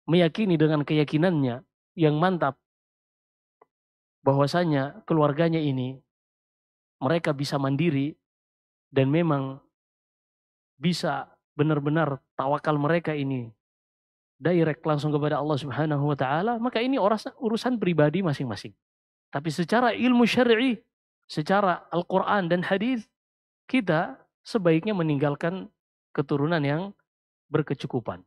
meyakini dengan keyakinannya yang mantap bahwasanya keluarganya ini mereka bisa mandiri dan memang bisa benar-benar tawakal mereka ini direct langsung kepada Allah Subhanahu wa taala, maka ini urusan pribadi masing-masing. Tapi secara ilmu syar'i, secara Al-Qur'an dan hadis, kita sebaiknya meninggalkan keturunan yang berkecukupan.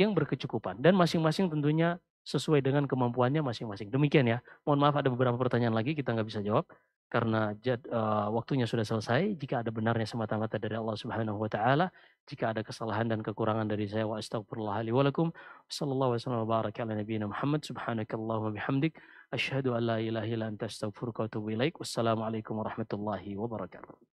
Yang berkecukupan dan masing-masing tentunya sesuai dengan kemampuannya masing-masing. Demikian ya. Mohon maaf ada beberapa pertanyaan lagi kita nggak bisa jawab karena jad, uh, waktunya sudah selesai. Jika ada benarnya semata-mata dari Allah Subhanahu wa taala, jika ada kesalahan dan kekurangan dari saya wa li warahmatullahi wabarakatuh.